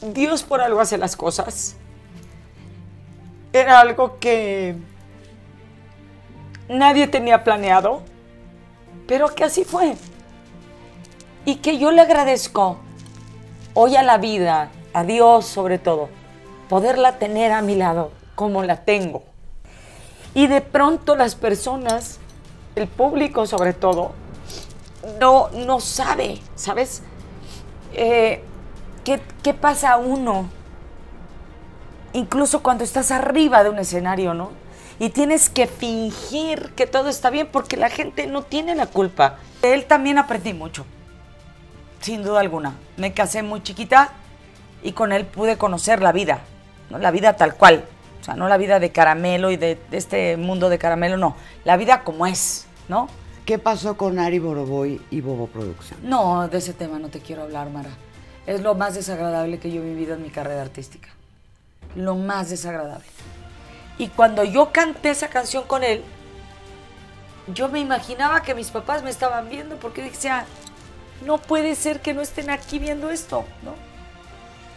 Dios por algo hace las cosas. Era algo que nadie tenía planeado, pero que así fue. Y que yo le agradezco hoy a la vida, a Dios sobre todo, poderla tener a mi lado como la tengo. Y de pronto las personas, el público sobre todo, no, no sabe, ¿sabes? Eh, ¿Qué, pasa uno? Incluso cuando estás arriba de un escenario, ¿no? Y tienes que fingir que todo está bien porque la gente no tiene la culpa. De él también aprendí mucho, sin duda alguna. Me casé muy chiquita y con él pude conocer la vida, ¿no? la vida tal cual. O sea, no la vida de caramelo y de, de este mundo de caramelo, no. La vida como es, ¿no? ¿Qué pasó con Ari Boroboy y Bobo Producción? No, de ese tema no te quiero hablar, Mara es lo más desagradable que yo he vivido en mi carrera artística. Lo más desagradable. Y cuando yo canté esa canción con él, yo me imaginaba que mis papás me estaban viendo porque decía, no puede ser que no estén aquí viendo esto, ¿no?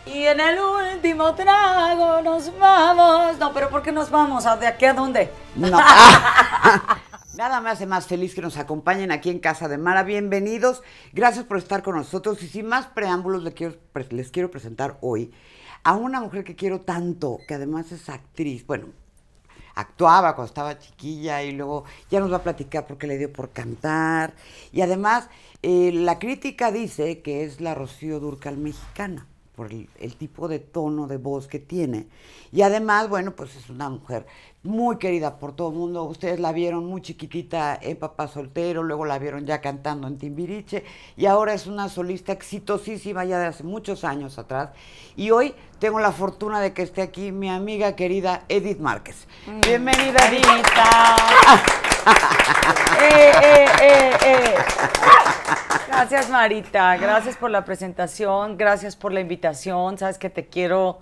Y en el último trago nos vamos. No, pero ¿por qué nos vamos? ¿De aquí a dónde? No. Nada me hace más feliz que nos acompañen aquí en Casa de Mara. Bienvenidos, gracias por estar con nosotros y sin más preámbulos les quiero, les quiero presentar hoy a una mujer que quiero tanto, que además es actriz, bueno, actuaba cuando estaba chiquilla y luego ya nos va a platicar porque le dio por cantar. Y además eh, la crítica dice que es la Rocío Durcal mexicana por el, tipo de tono de voz que tiene. Y además, bueno, pues es una mujer muy querida por todo el mundo. Ustedes la vieron muy chiquitita en Papá Soltero, luego la vieron ya cantando en Timbiriche y ahora es una solista exitosísima ya de hace muchos años atrás. Y hoy tengo la fortuna de que esté aquí mi amiga querida Edith Márquez. Mm. Bienvenida, Edith. Eh, eh, eh, gracias, Marita. Gracias por la presentación. Gracias por la invitación. Sabes que te quiero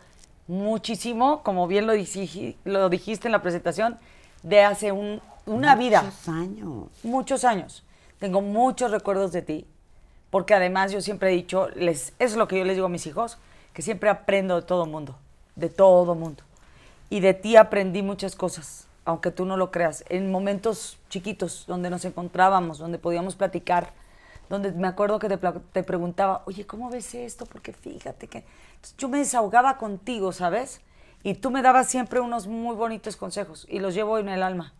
muchísimo, como bien lo, dijiste, lo dijiste en la presentación, de hace un, una vida. Muchos años. Muchos años. Tengo muchos recuerdos de ti, porque además yo siempre he dicho, les, es lo que yo les digo a mis hijos, que siempre aprendo de todo mundo, de todo mundo. Y de ti aprendí muchas cosas, aunque tú no lo creas, en momentos chiquitos donde nos encontrábamos, donde podíamos platicar donde me acuerdo que te, te preguntaba, oye, ¿cómo ves esto? Porque fíjate que yo me desahogaba contigo, ¿sabes? Y tú me dabas siempre unos muy bonitos consejos y los llevo en el alma.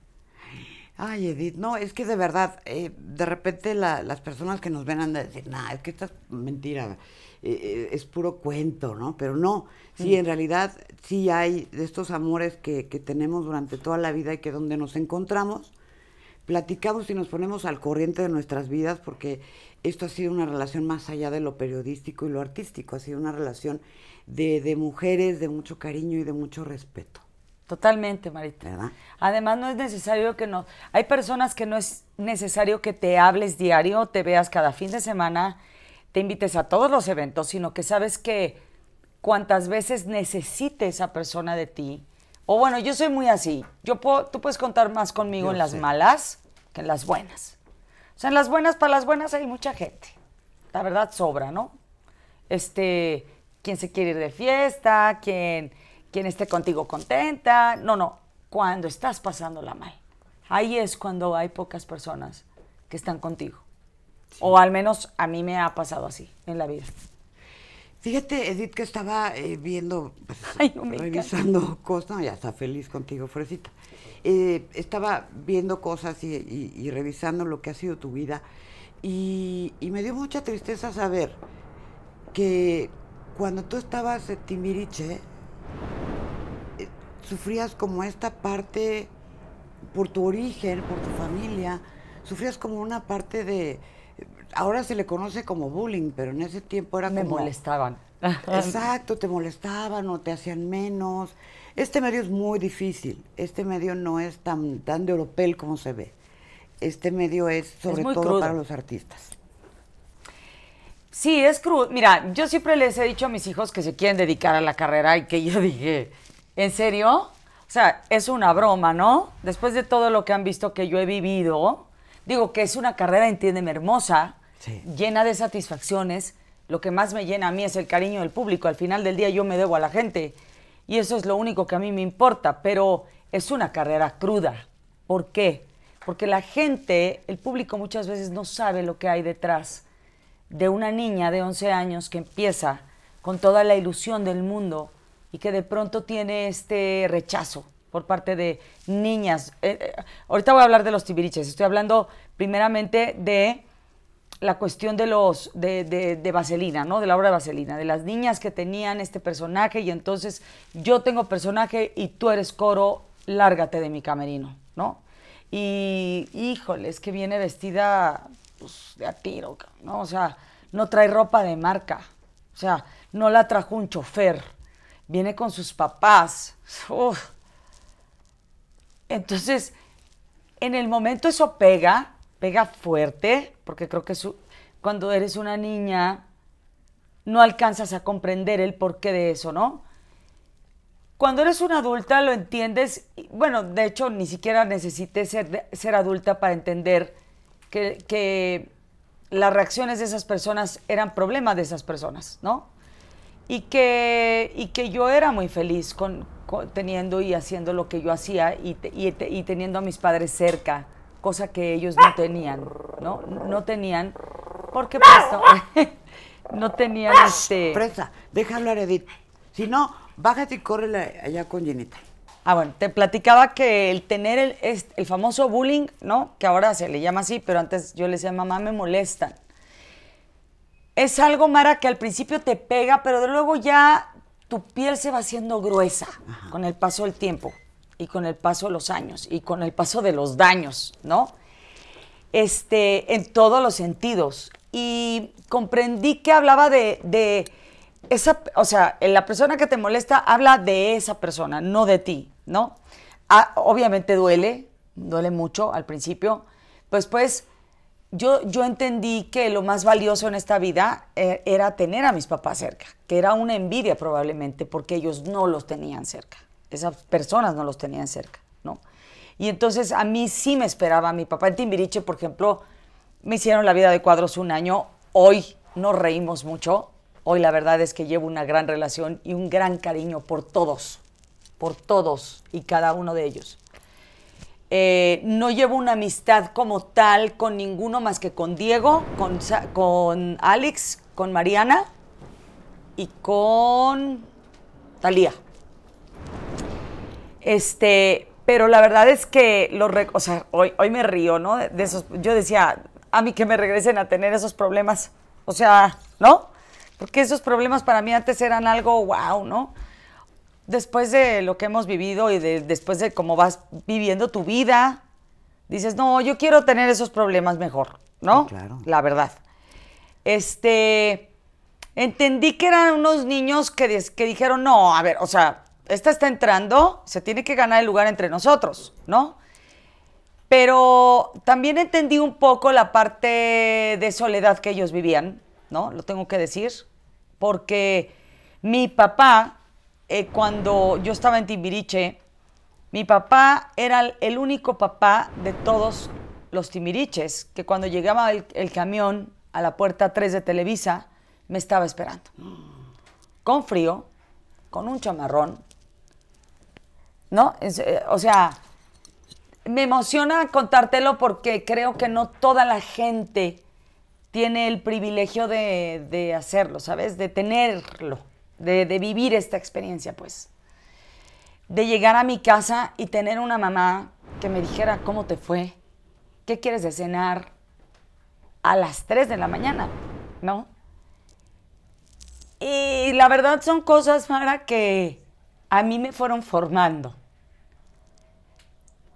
Ay, Edith, no, es que de verdad, eh, de repente las personas que nos ven andan a decir, nada es que esta es mentira, eh, eh, es puro cuento, ¿no? Pero no, sí, mm. en realidad sí hay de estos amores que, que tenemos durante toda la vida y que donde nos encontramos, platicamos y nos ponemos al corriente de nuestras vidas porque esto ha sido una relación más allá de lo periodístico y lo artístico, ha sido una relación de, mujeres, de mucho cariño y de mucho respeto. Totalmente, Marita. Además, no es necesario que no. Hay personas que no es necesario que te hables diario, te veas cada fin de semana, te invites a todos los eventos, sino que sabes que cuantas veces necesite esa persona de ti. O bueno, yo soy muy así. Yo puedo, tú puedes contar más conmigo en las malas que en las buenas. O sea, en las buenas, para las buenas hay mucha gente. La verdad sobra, ¿no? Este, quien se quiere ir de fiesta, quien, quien esté contigo contenta. No, no, cuando estás pasándola mal. Ahí es cuando hay pocas personas que están contigo. O al menos a mí me ha pasado así en la vida. Fíjate, Edith, que estaba eh, viendo, pues, revisando cosas. ya está feliz contigo, Fresita. Eh, estaba viendo cosas y, revisando lo que ha sido tu vida y, me dio mucha tristeza saber que cuando tú estabas en Timbiriche, eh, sufrías como esta parte, por tu origen, por tu familia, sufrías como una parte de, ahora se le conoce como bullying, pero en ese tiempo era Me Me molestaban. Exacto, te molestaban o te hacían menos. Este medio es muy difícil. Este medio no es tan, tan de oropel como se ve. Este medio es sobre todo para los artistas. Sí, es crudo. Mira, yo siempre les he dicho a mis hijos que se quieren dedicar a la carrera y que yo dije, ¿en serio? O sea, es una broma, ¿no? Después de todo lo que han visto que yo he vivido, digo que es una carrera, entiéndeme, hermosa, llena de satisfacciones. Lo que más me llena a mí es el cariño del público. Al final del día yo me debo a la gente y eso es lo único que a mí me importa, pero es una carrera cruda. ¿Por qué? Porque la gente, el público muchas veces no sabe lo que hay detrás de una niña de 11 años que empieza con toda la ilusión del mundo y que de pronto tiene este rechazo por parte de niñas. Eh, eh, ahorita voy a hablar de los tibiriches, estoy hablando primeramente de la cuestión de los de, Vaselina, ¿no? De la obra de Vaselina, de las niñas que tenían este personaje y entonces yo tengo personaje y tú eres coro, lárgate de mi camerino, ¿no? Y híjole, es que viene vestida pues, de a tiro, ¿no? O sea, no trae ropa de marca, o sea, no la trajo un chofer, viene con sus papás. Entonces, en el momento eso pega, pega fuerte, porque creo que cuando eres una niña no alcanzas a comprender el porqué de eso, ¿no? Cuando eres una adulta lo entiendes, bueno, de hecho ni siquiera necesites ser, ser adulta para entender que, las reacciones de esas personas eran problemas de esas personas, ¿no? Y que, y que yo era muy feliz con, teniendo y haciendo lo que yo hacía y, y teniendo a mis padres cerca cosa que ellos no tenían, ¿no? No tenían, porque pues no, tenían este... Presa, deja hablar Edith. Si no, bájate y corre allá con Ginita. Ah, bueno, te platicaba que el tener el, el famoso bullying, ¿no? Que ahora se le llama así, pero antes yo le decía, mamá, me molestan. Es algo, Mara, que al principio te pega, pero luego ya tu piel se va haciendo gruesa con el paso del tiempo y con el paso de los años y con el paso de los daños, ¿no? Este, en todos los sentidos. Y comprendí que hablaba de, esa, o sea, la persona que te molesta habla de esa persona, no de ti, ¿no? Ah, obviamente duele, duele mucho al principio, pues pues yo, yo entendí que lo más valioso en esta vida eh, era tener a mis papás cerca, que era una envidia probablemente porque ellos no los tenían cerca esas personas no los tenían cerca, ¿no? Y entonces a mí sí me esperaba, mi papá en Timbiriche, por ejemplo, me hicieron la vida de cuadros un año, hoy nos reímos mucho, hoy la verdad es que llevo una gran relación y un gran cariño por todos, por todos y cada uno de ellos. Eh, no llevo una amistad como tal con ninguno más que con Diego, con, con Alex, con Mariana y con Talía. Este, pero la verdad es que los, o sea, hoy, hoy me río, ¿no? yo decía, a mí que me regresen a tener esos problemas, o sea, ¿no? Porque esos problemas para mí antes eran algo wow, ¿no? Después de lo que hemos vivido y después de cómo vas viviendo tu vida, dices, no, yo quiero tener esos problemas mejor, ¿no? Claro. La verdad. Este, entendí que eran unos niños que dijeron, no, a ver, o sea, esta está entrando, se tiene que ganar el lugar entre nosotros, ¿no? Pero también entendí un poco la parte de soledad que ellos vivían, ¿no? Lo tengo que decir, porque mi papá, eh, cuando yo estaba en Timbiriche, mi papá era el único papá de todos los timiriches que cuando llegaba el, el camión a la puerta 3 de Televisa, me estaba esperando. Con frío, con un chamarrón, ¿no? Eh, o sea, me emociona contártelo porque creo que no toda la gente tiene el privilegio de, hacerlo, ¿sabes? De tenerlo, de, de, vivir esta experiencia, pues. De llegar a mi casa y tener una mamá que me dijera cómo te fue, qué quieres de cenar a las 3 de la mañana, ¿no? Y la verdad son cosas, para que a mí me fueron formando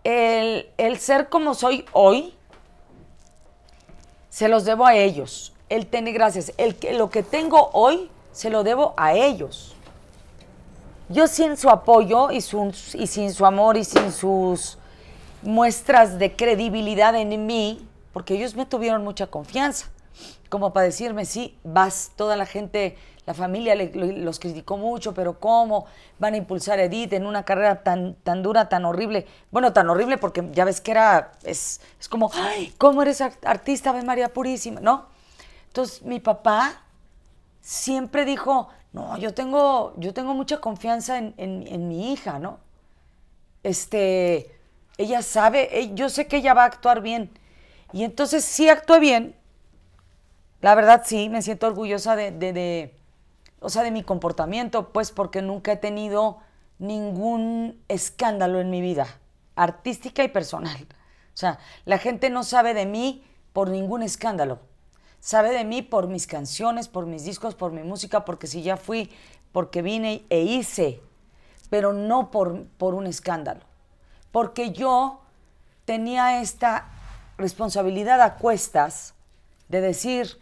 el, ser como soy hoy, se los debo a ellos. El tiene gracias, el, lo que tengo hoy, se lo debo a ellos. Yo sin su apoyo y, y sin su amor y sin sus muestras de credibilidad en mí, porque ellos me tuvieron mucha confianza, como para decirme, sí, vas, toda la gente la familia los criticó mucho, pero ¿cómo van a impulsar a Edith en una carrera tan, tan dura, tan horrible? Bueno, tan horrible porque ya ves que era, es, es como, ¡ay! ¿Cómo eres artista, Ave María Purísima? ¿No? Entonces, mi papá siempre dijo, no, yo tengo, yo tengo mucha confianza en, mi hija, ¿no? Este, ella sabe, e, yo sé que ella va a actuar bien. Y entonces sí actué bien, la verdad sí, me siento orgullosa de, o sea, de mi comportamiento, pues porque nunca he tenido ningún escándalo en mi vida, artística y personal. O sea, la gente no sabe de mí por ningún escándalo. Sabe de mí por mis canciones, por mis discos, por mi música, porque si ya fui, porque vine e hice, pero no por, por un escándalo. Porque yo tenía esta responsabilidad a cuestas de decir,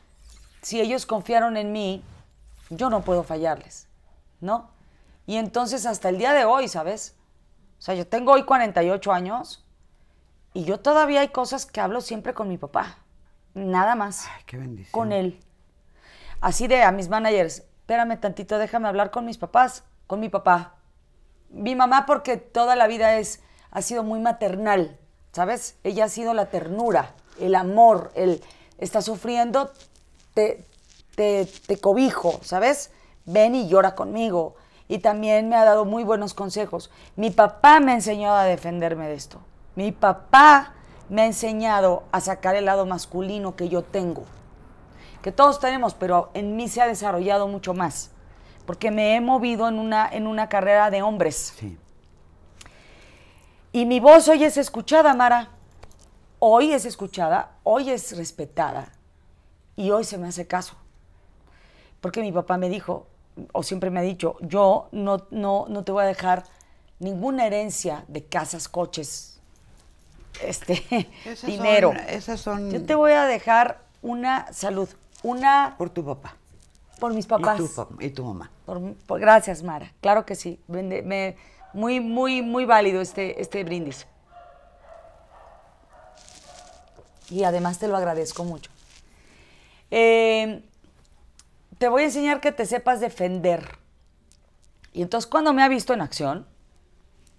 si ellos confiaron en mí, yo no puedo fallarles, ¿no? Y entonces hasta el día de hoy, ¿sabes? O sea, yo tengo hoy 48 años y yo todavía hay cosas que hablo siempre con mi papá, nada más. Ay, qué bendición. Con él. Así de a mis managers, espérame tantito, déjame hablar con mis papás, con mi papá. Mi mamá porque toda la vida es ha sido muy maternal, ¿sabes? Ella ha sido la ternura, el amor, el está sufriendo, te, te, cobijo, ¿sabes? Ven y llora conmigo. Y también me ha dado muy buenos consejos. Mi papá me ha enseñado a defenderme de esto. Mi papá me ha enseñado a sacar el lado masculino que yo tengo, que todos tenemos, pero en mí se ha desarrollado mucho más, porque me he movido en una, en una carrera de hombres. Y mi voz hoy es escuchada, Mara. Hoy es escuchada, hoy es respetada y hoy se me hace caso. Porque mi papá me dijo, o siempre me ha dicho, yo no, no, no te voy a dejar ninguna herencia de casas, coches, este, dinero. esas son... Yo te voy a dejar una salud, una... Por tu papá. Por mis papás. Y tu, y tu mamá. Por, gracias, Mara. Claro que sí. muy, muy, muy válido este, este brindis. Y además te lo agradezco mucho. Eh, te voy a enseñar que te sepas defender. Y entonces cuando me ha visto en acción,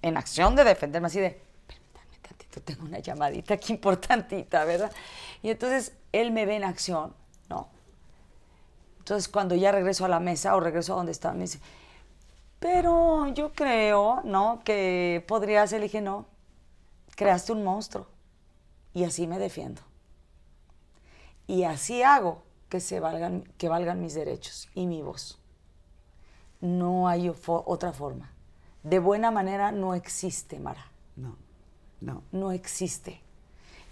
en acción de defenderme así de, permítame tantito, tengo una llamadita aquí importantita, ¿verdad? Y entonces él me ve en acción, ¿no? Entonces cuando ya regreso a la mesa o regreso a donde estaba, me dice, pero yo creo, ¿no? Que podrías, le dije, no, creaste un monstruo. Y así me defiendo. Y así hago que, se valgan, que valgan mis derechos y mi voz. No hay otra forma. De buena manera no existe, Mara. No, no. No existe.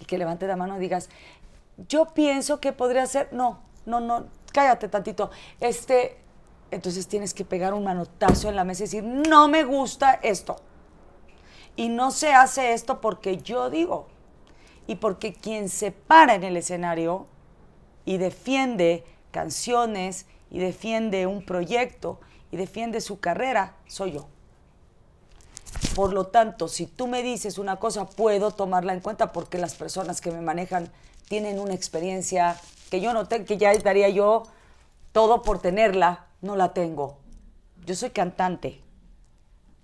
Y que levante la mano y digas, yo pienso que podría ser, no, no, no, cállate tantito. Este, entonces tienes que pegar un manotazo en la mesa y decir, no me gusta esto. Y no se hace esto porque yo digo. Y porque quien se para en el escenario y defiende canciones y defiende un proyecto y defiende su carrera, soy yo. Por lo tanto, si tú me dices una cosa, puedo tomarla en cuenta porque las personas que me manejan tienen una experiencia que yo no tengo, que ya daría yo todo por tenerla, no la tengo. Yo soy cantante.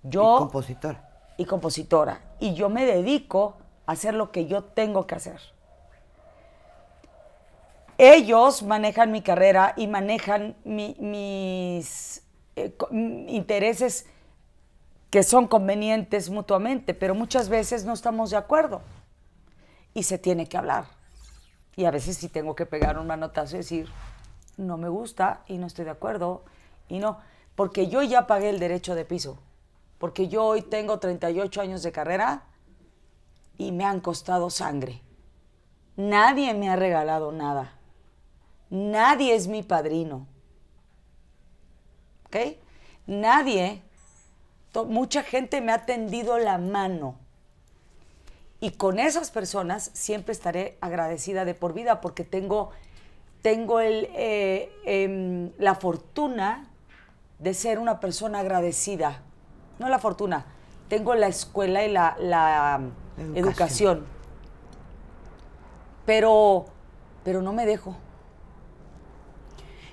Yo y compositora. Y compositora. Y yo me dedico a hacer lo que yo tengo que hacer. Ellos manejan mi carrera y manejan mis eh, intereses que son convenientes mutuamente, pero muchas veces no estamos de acuerdo y se tiene que hablar. Y a veces sí tengo que pegar un manotazo y decir, no me gusta y no estoy de acuerdo y no, porque yo ya pagué el derecho de piso, porque yo hoy tengo 38 años de carrera y me han costado sangre. Nadie me ha regalado nada. Nadie es mi padrino. ¿Ok? Nadie, mucha gente me ha tendido la mano. Y con esas personas siempre estaré agradecida de por vida porque tengo, tengo eh, em, la fortuna de ser una persona agradecida. No la fortuna, tengo la escuela y la, um, educación. educación. Pero, pero no me dejo.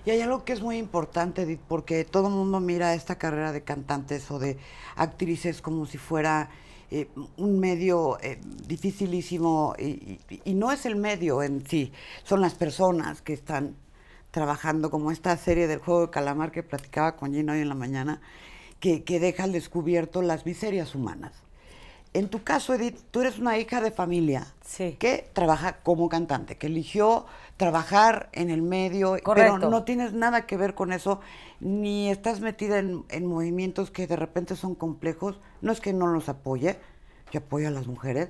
Y hay algo que es muy importante, Edith, porque todo el mundo mira esta carrera de cantantes o de actrices como si fuera eh, un medio eh, dificilísimo y, no es el medio en sí, son las personas que están trabajando, como esta serie del juego de calamar que platicaba con Gina hoy en la mañana, que, deja al descubierto las miserias humanas. En tu caso, Edith, tú eres una hija de familia que trabaja como cantante, que eligió trabajar en el medio, pero no tienes nada que ver con eso, ni estás metida en, movimientos que de repente son complejos. No es que no los apoye, yo apoyo a las mujeres,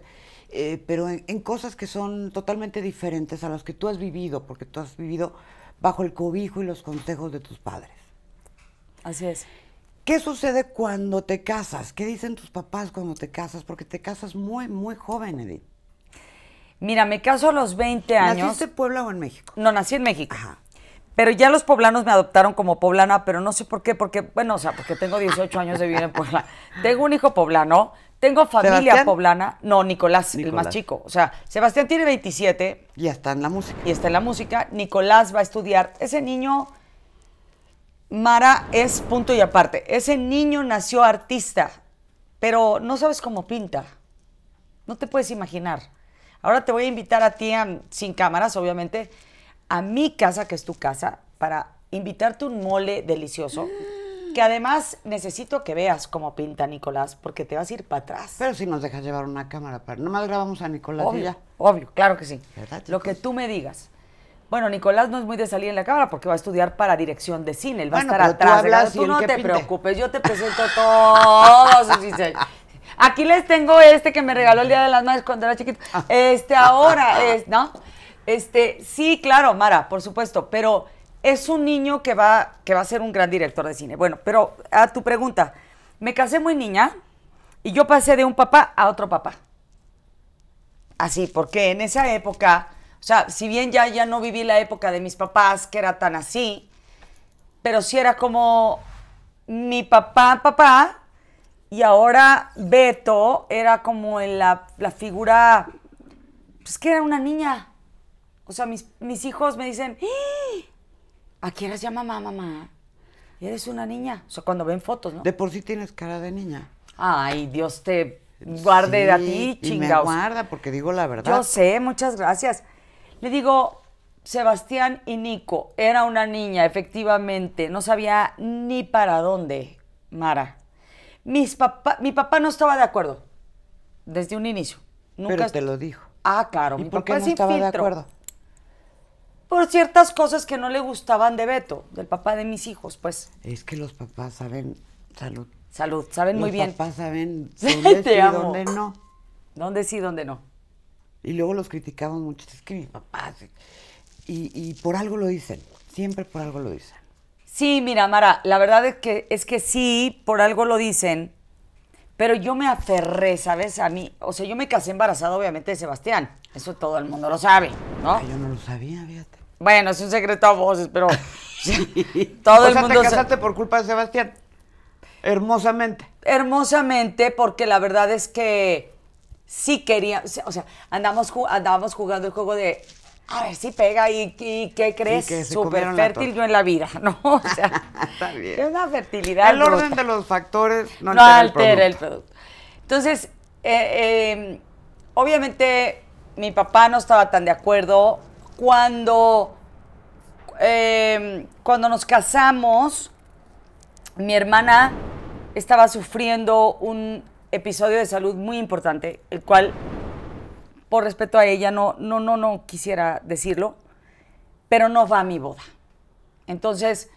eh, pero en cosas que son totalmente diferentes a las que tú has vivido, porque tú has vivido bajo el cobijo y los consejos de tus padres. Así es. ¿Qué sucede cuando te casas? ¿Qué dicen tus papás cuando te casas? Porque te casas muy, muy joven, Edith. Mira, me caso a los 20 años. ¿Naciste en Puebla o en México? No, nací en México. Ajá. Pero ya los poblanos me adoptaron como poblana, pero no sé por qué, porque, bueno, o sea, porque tengo 18 años de vivir en Puebla. Tengo un hijo poblano, tengo familia poblana. No, Nicolás, Nicolás, el más chico. O sea, Sebastián tiene 27. Y está en la música. Y está en la música. Nicolás va a estudiar. Ese niño, Mara, es punto y aparte. Ese niño nació artista, pero no sabes cómo pinta. No te puedes imaginar. Ahora te voy a invitar a ti, sin cámaras, obviamente, a mi casa, que es tu casa, para invitarte un mole delicioso. Que además necesito que veas cómo pinta Nicolás, porque te vas a ir para atrás. Pero si nos dejas llevar una cámara, para... nomás grabamos a Nicolás obvio, Obvio, claro que sí. Lo que tú me digas. Bueno, Nicolás no es muy de salir en la cámara porque va a estudiar para dirección de cine. Él va a estar atrás. Tú, no te preocupes, yo te presento todos sus diseños. Aquí les tengo este que me regaló el Día de las Madres cuando era chiquito. Ah. Este, ahora, es, ¿no? Este, sí, claro, Mara, por supuesto, pero es un niño que va, que va a ser un gran director de cine. Bueno, pero a tu pregunta, me casé muy niña y yo pasé de un papá a otro papá. Así, porque en esa época, o sea, si bien ya, ya no viví la época de mis papás, que era tan así, pero sí era como mi papá, papá, y ahora Beto era como en la, figura, pues que era una niña. O sea, mis, hijos me dicen, ¡Ah! ¿a quién eres? ¡Mamá, ya mamá, mamá? Eres una niña. O sea, cuando ven fotos, ¿no? De por sí tienes cara de niña. Ay, Dios te guarde de a ti, chingados. me guarda, porque digo la verdad. Yo sé, muchas gracias. Le digo, Sebastián y Nico, era una niña, efectivamente. No sabía ni para dónde, Mara. Mis mi papá no estaba de acuerdo desde un inicio. Pero te lo dijo. Ah, claro. ¿Y por qué no estaba de acuerdo? Por ciertas cosas que no le gustaban de Beto, del papá de mis hijos, pues. Es que los papás saben salud. Salud, saben muy bien. Los papás saben dónde sí y dónde no. Dónde sí, dónde no. Y luego los criticamos mucho. Es que mis papás... Y, y por algo lo dicen. Siempre por algo lo dicen. Sí, mira, Mara, la verdad es que, es que sí, por algo lo dicen, pero yo me aferré, ¿sabes? A mí, o sea, yo me casé embarazada, obviamente, de Sebastián. Eso todo el mundo lo sabe, ¿no? yo no lo sabía, fíjate. Bueno, es un secreto a voces, pero todo el mundo... te casaste por culpa de Sebastián. Hermosamente. Hermosamente, porque la verdad es que sí quería, o sea, andamos, jugando el juego de a ver si pega y, ¿qué crees? superfértil Súper fértil yo en la vida, ¿no? O sea, es una fertilidad. El orden de los factores no, altera, el, producto. Entonces, eh, em, obviamente mi papá no estaba tan de acuerdo. Cuando, em, cuando nos casamos, mi hermana estaba sufriendo un episodio de salud muy importante, el cual por respeto a ella, no, no, no, no quisiera decirlo, pero no va a mi boda. Entonces,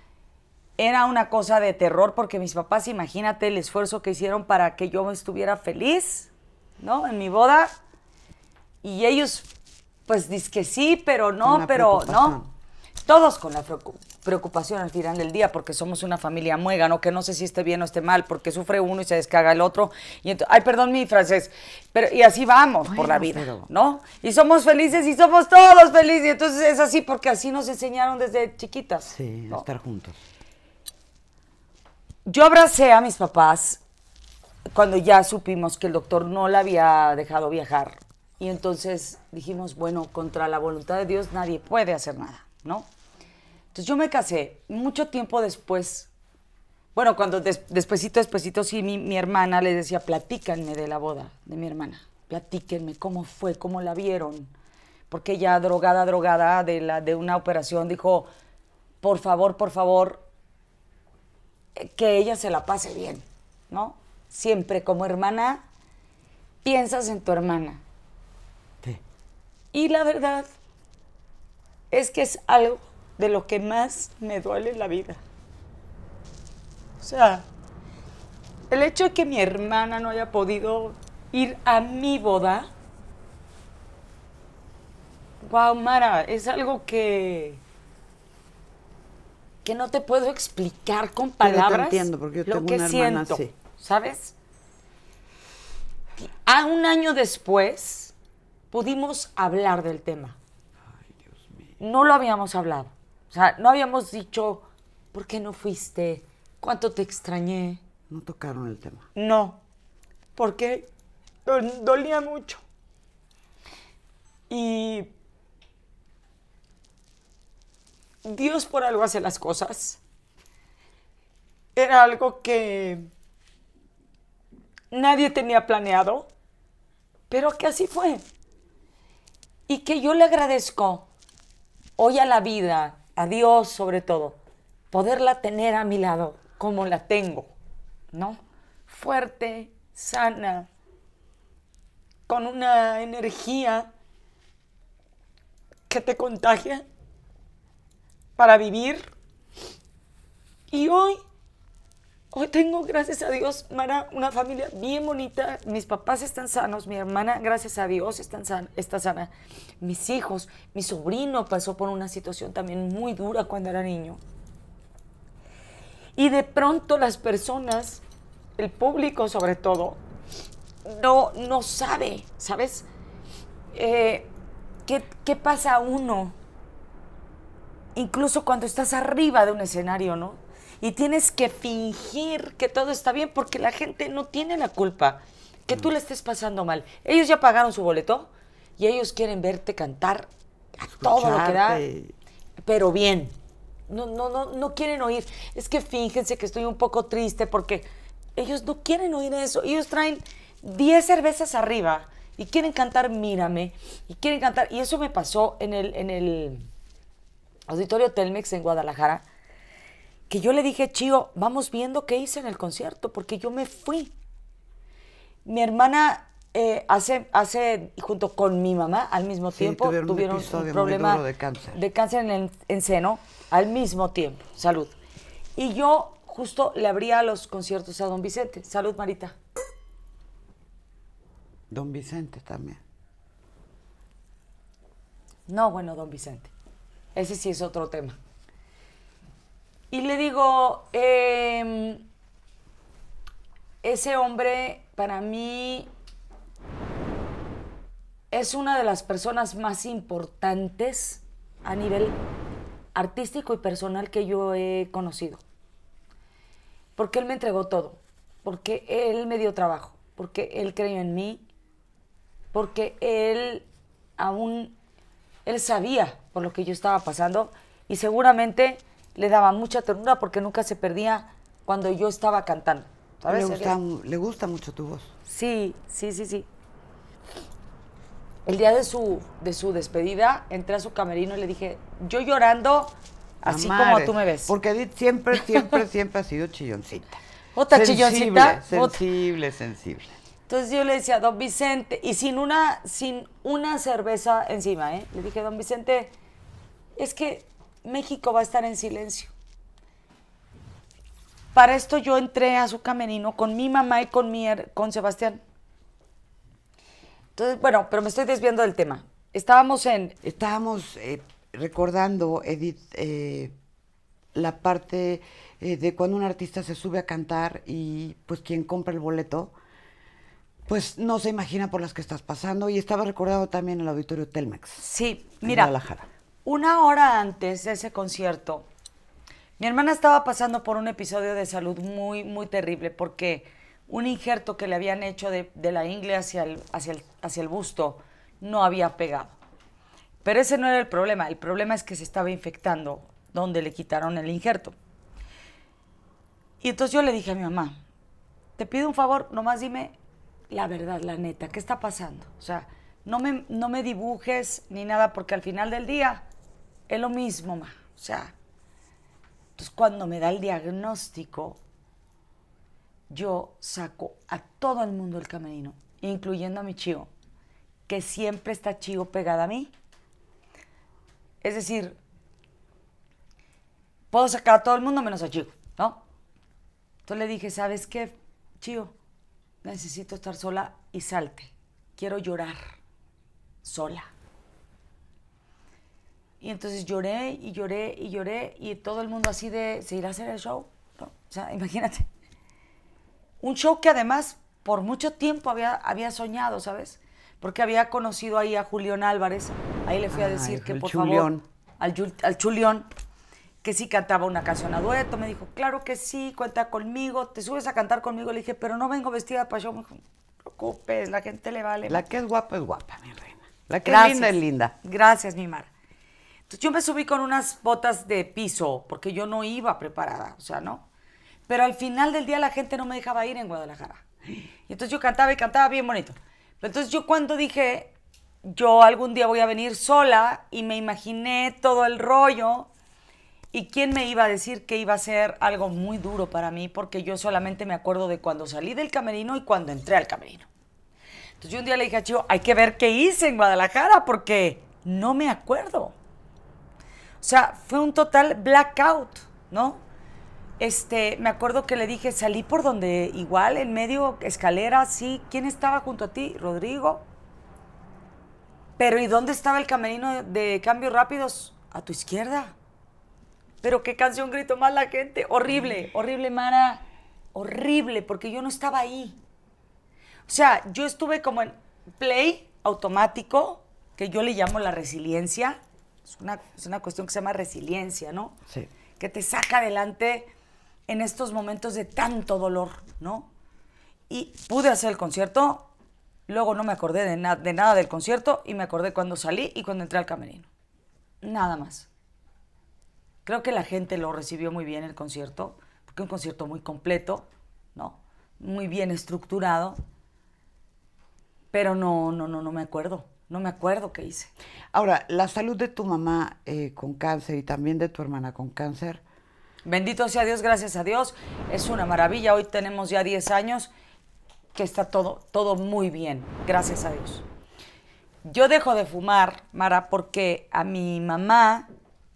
era una cosa de terror porque mis papás, imagínate el esfuerzo que hicieron para que yo estuviera feliz, ¿no? En mi boda. Y ellos, pues, dicen que sí, pero no, pero no. Todos con la preocupación al final del día, porque somos una familia muega, ¿no? Que no sé si esté bien o esté mal, porque sufre uno y se descaga el otro. Y ay, perdón mi francés, pero y así vamos por la vida, ¿no? Y somos felices y somos todos felices. Y entonces es así porque así nos enseñaron desde chiquitas. Sí, estar juntos. Yo abracé a mis papás cuando ya supimos que el doctor no la había dejado viajar. Y entonces dijimos, bueno, contra la voluntad de Dios nadie puede hacer nada, ¿no? yo me casé mucho tiempo después. Bueno, cuando despuesito, despuesito, sí, mi, hermana le decía, platícanme de la boda de mi hermana. Platíquenme cómo fue, cómo la vieron. Porque ella, drogada, drogada de, la, de una operación, dijo, por favor, por favor, que ella se la pase bien, ¿no? Siempre como hermana, piensas en tu hermana. Sí. Y la verdad es que es algo de lo que más me duele la vida. O sea, el hecho de que mi hermana no haya podido ir a mi boda, Guau, Mara, es algo que que no te puedo explicar con palabras. entiendo porque yo tengo que una hermana ¿Sabes? A un año después pudimos hablar del tema. Ay, Dios mío. No lo habíamos hablado. O sea, no habíamos dicho, ¿por qué no fuiste? ¿Cuánto te extrañé? No tocaron el tema. No, porque dolía mucho. Y Dios por algo hace las cosas. Era algo que nadie tenía planeado, pero que así fue. Y que yo le agradezco hoy a la vida a Dios sobre todo, poderla tener a mi lado como la tengo, ¿no? Fuerte, sana, con una energía que te contagia para vivir. Y hoy Hoy oh, tengo, gracias a Dios, Mara, una familia bien bonita. Mis papás están sanos, mi hermana, gracias a Dios, están está sana. Mis hijos, mi sobrino pasó por una situación también muy dura cuando era niño. Y de pronto las personas, el público sobre todo, no, no sabe, ¿sabes? Eh, ¿qué, ¿Qué pasa a uno? Incluso cuando estás arriba de un escenario, ¿no? y tienes que fingir que todo está bien porque la gente no tiene la culpa que tú mm. le estés pasando mal. Ellos ya pagaron su boleto y ellos quieren verte cantar a todo lo que da, pero bien. No, no, no, no quieren oír. Es que fíjense que estoy un poco triste porque ellos no quieren oír eso. Ellos traen 10 cervezas arriba y quieren cantar Mírame y quieren cantar. Y eso me pasó en el, en el Auditorio Telmex en Guadalajara que yo le dije, Chío, vamos viendo qué hice en el concierto, porque yo me fui. Mi hermana eh, hace, hace, junto con mi mamá, al mismo tiempo, tuvieron, un, problema de cáncer, de cáncer en el seno, al mismo tiempo, salud. Y yo justo le abría los conciertos a don Vicente. Salud, Marita. Don Vicente también. No, bueno, don Vicente. Ese sí es otro tema. Y le digo, em, ese hombre para mí es una de las personas más importantes a nivel artístico y personal que yo he conocido. Porque él me entregó todo, porque él me dio trabajo, porque él creyó en mí, porque él aún, él sabía por lo que yo estaba pasando y seguramente le daba mucha ternura porque nunca se perdía cuando yo estaba cantando. Le, gusta, mucho tu voz. Sí, sí, sí, sí. El día de su, de su despedida, entré a su camerino y le dije, yo llorando, así como tú me ves. Porque siempre, siempre, siempre ha sido chilloncita. ¿Otra chilloncita? Sensible, sensible. Entonces yo le decía, don Vicente, y sin una, sin una cerveza encima, ¿eh? Le dije, don Vicente, es que México va a estar en silencio. Para esto yo entré a su camerino con mi mamá y con, mi, con Sebastián. Entonces, bueno, pero me estoy desviando del tema. Estábamos en... Estábamos eh, recordando, Edith, eh, la parte eh, de cuando un artista se sube a cantar y pues quien compra el boleto, pues no se imagina por las que estás pasando. Y estaba recordando también el auditorio Telmex. Sí, mira. Una hora antes de ese concierto, mi hermana estaba pasando por un episodio de salud muy, muy terrible porque un injerto que le habían hecho de, la ingle hacia el, hacia, hacia el busto no había pegado. Pero ese no era el problema, el problema es que se estaba infectando donde le quitaron el injerto. Y entonces yo le dije a mi mamá, te pido un favor, nomás dime la verdad, la neta, ¿qué está pasando? O sea, no no me dibujes ni nada, porque al final del día es lo mismo, ma. O sea, entonces cuando me da el diagnóstico, yo saco a todo el mundo del camerino, incluyendo a mi chivo, que siempre está chivo pegada a mí. Es decir, puedo sacar a todo el mundo menos a Chivo, ¿no? Entonces le dije, ¿sabes qué, Chivo? Necesito estar sola y salte. Quiero llorar sola. Y entonces lloré y lloré y lloré y todo el mundo así de, ¿se irá a hacer el show? o sea, imagínate. Un show que además por mucho tiempo había, había soñado, ¿sabes? Porque había conocido ahí a Julián Álvarez. Ahí le fui a decir que por favor, al, al Chulión, que sí cantaba una canción a dueto. Me dijo, claro que sí, cuenta conmigo, te subes a cantar conmigo. Le dije, pero no vengo vestida para show. Me dijo, no preocupes, la gente le vale. La que es guapa es guapa, mi reina. La que es linda es linda. Gracias, mi Mar. Entonces yo me subí con unas botas de piso, porque yo no iba preparada, o sea, ¿no? Pero al final del día la gente no me dejaba ir en Guadalajara. Y entonces yo cantaba y cantaba bien bonito. Pero entonces yo cuando dije, yo algún día voy a venir sola y me imaginé todo el rollo y quién me iba a decir que iba a ser algo muy duro para mí porque yo solamente me acuerdo de cuando salí del camerino y cuando entré al camerino. Entonces yo un día le dije a Chivo, hay que ver qué hice en Guadalajara porque no me acuerdo. O sea, fue un total blackout, ¿no? Este, me acuerdo que le dije, salí por donde igual, en medio, escalera, sí. ¿Quién estaba junto a ti? Rodrigo. Pero ¿y dónde estaba el camerino de cambios rápidos? A tu izquierda. Pero qué canción gritó más la gente. Horrible, horrible, Mara. Horrible, porque yo no estaba ahí. O sea, yo estuve como en play automático, que yo le llamo la resiliencia, es una, una cuestión que se llama resiliencia, ¿no? Sí. Que te saca adelante en estos momentos de tanto dolor, ¿no? Y pude hacer el concierto, luego no me acordé de, de nada del concierto y me acordé cuando salí y cuando entré al camerino. Nada más. Creo que la gente lo recibió muy bien el concierto, porque un concierto muy completo, ¿no? Muy bien estructurado, pero no, no, no, no me acuerdo no me acuerdo qué hice. Ahora, la salud de tu mamá eh, con cáncer y también de tu hermana con cáncer. Bendito sea Dios, gracias a Dios. Es una maravilla. Hoy tenemos ya 10 años que está todo, todo muy bien, gracias a Dios. Yo dejo de fumar, Mara, porque a mi mamá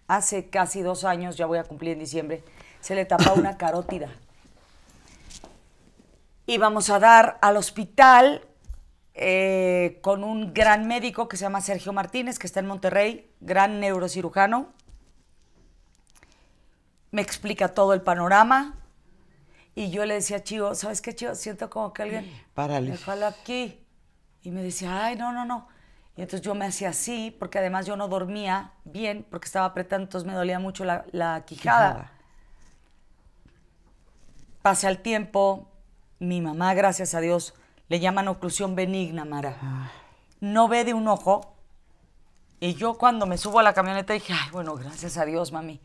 hace casi dos años, ya voy a cumplir en diciembre, se le tapa una carótida. Y vamos a dar al hospital eh, con un gran médico que se llama Sergio Martínez, que está en Monterrey, gran neurocirujano. Me explica todo el panorama. Y yo le decía Chivo, ¿sabes qué, Chivo? Siento como que alguien me aquí. Y me decía, ay, no, no, no. Y entonces yo me hacía así, porque además yo no dormía bien, porque estaba apretando, entonces me dolía mucho la, quijada. pasé el tiempo, mi mamá, gracias a Dios, le llaman oclusión benigna, Mara. No ve de un ojo. Y yo cuando me subo a la camioneta dije, ay, bueno, gracias a Dios, mami.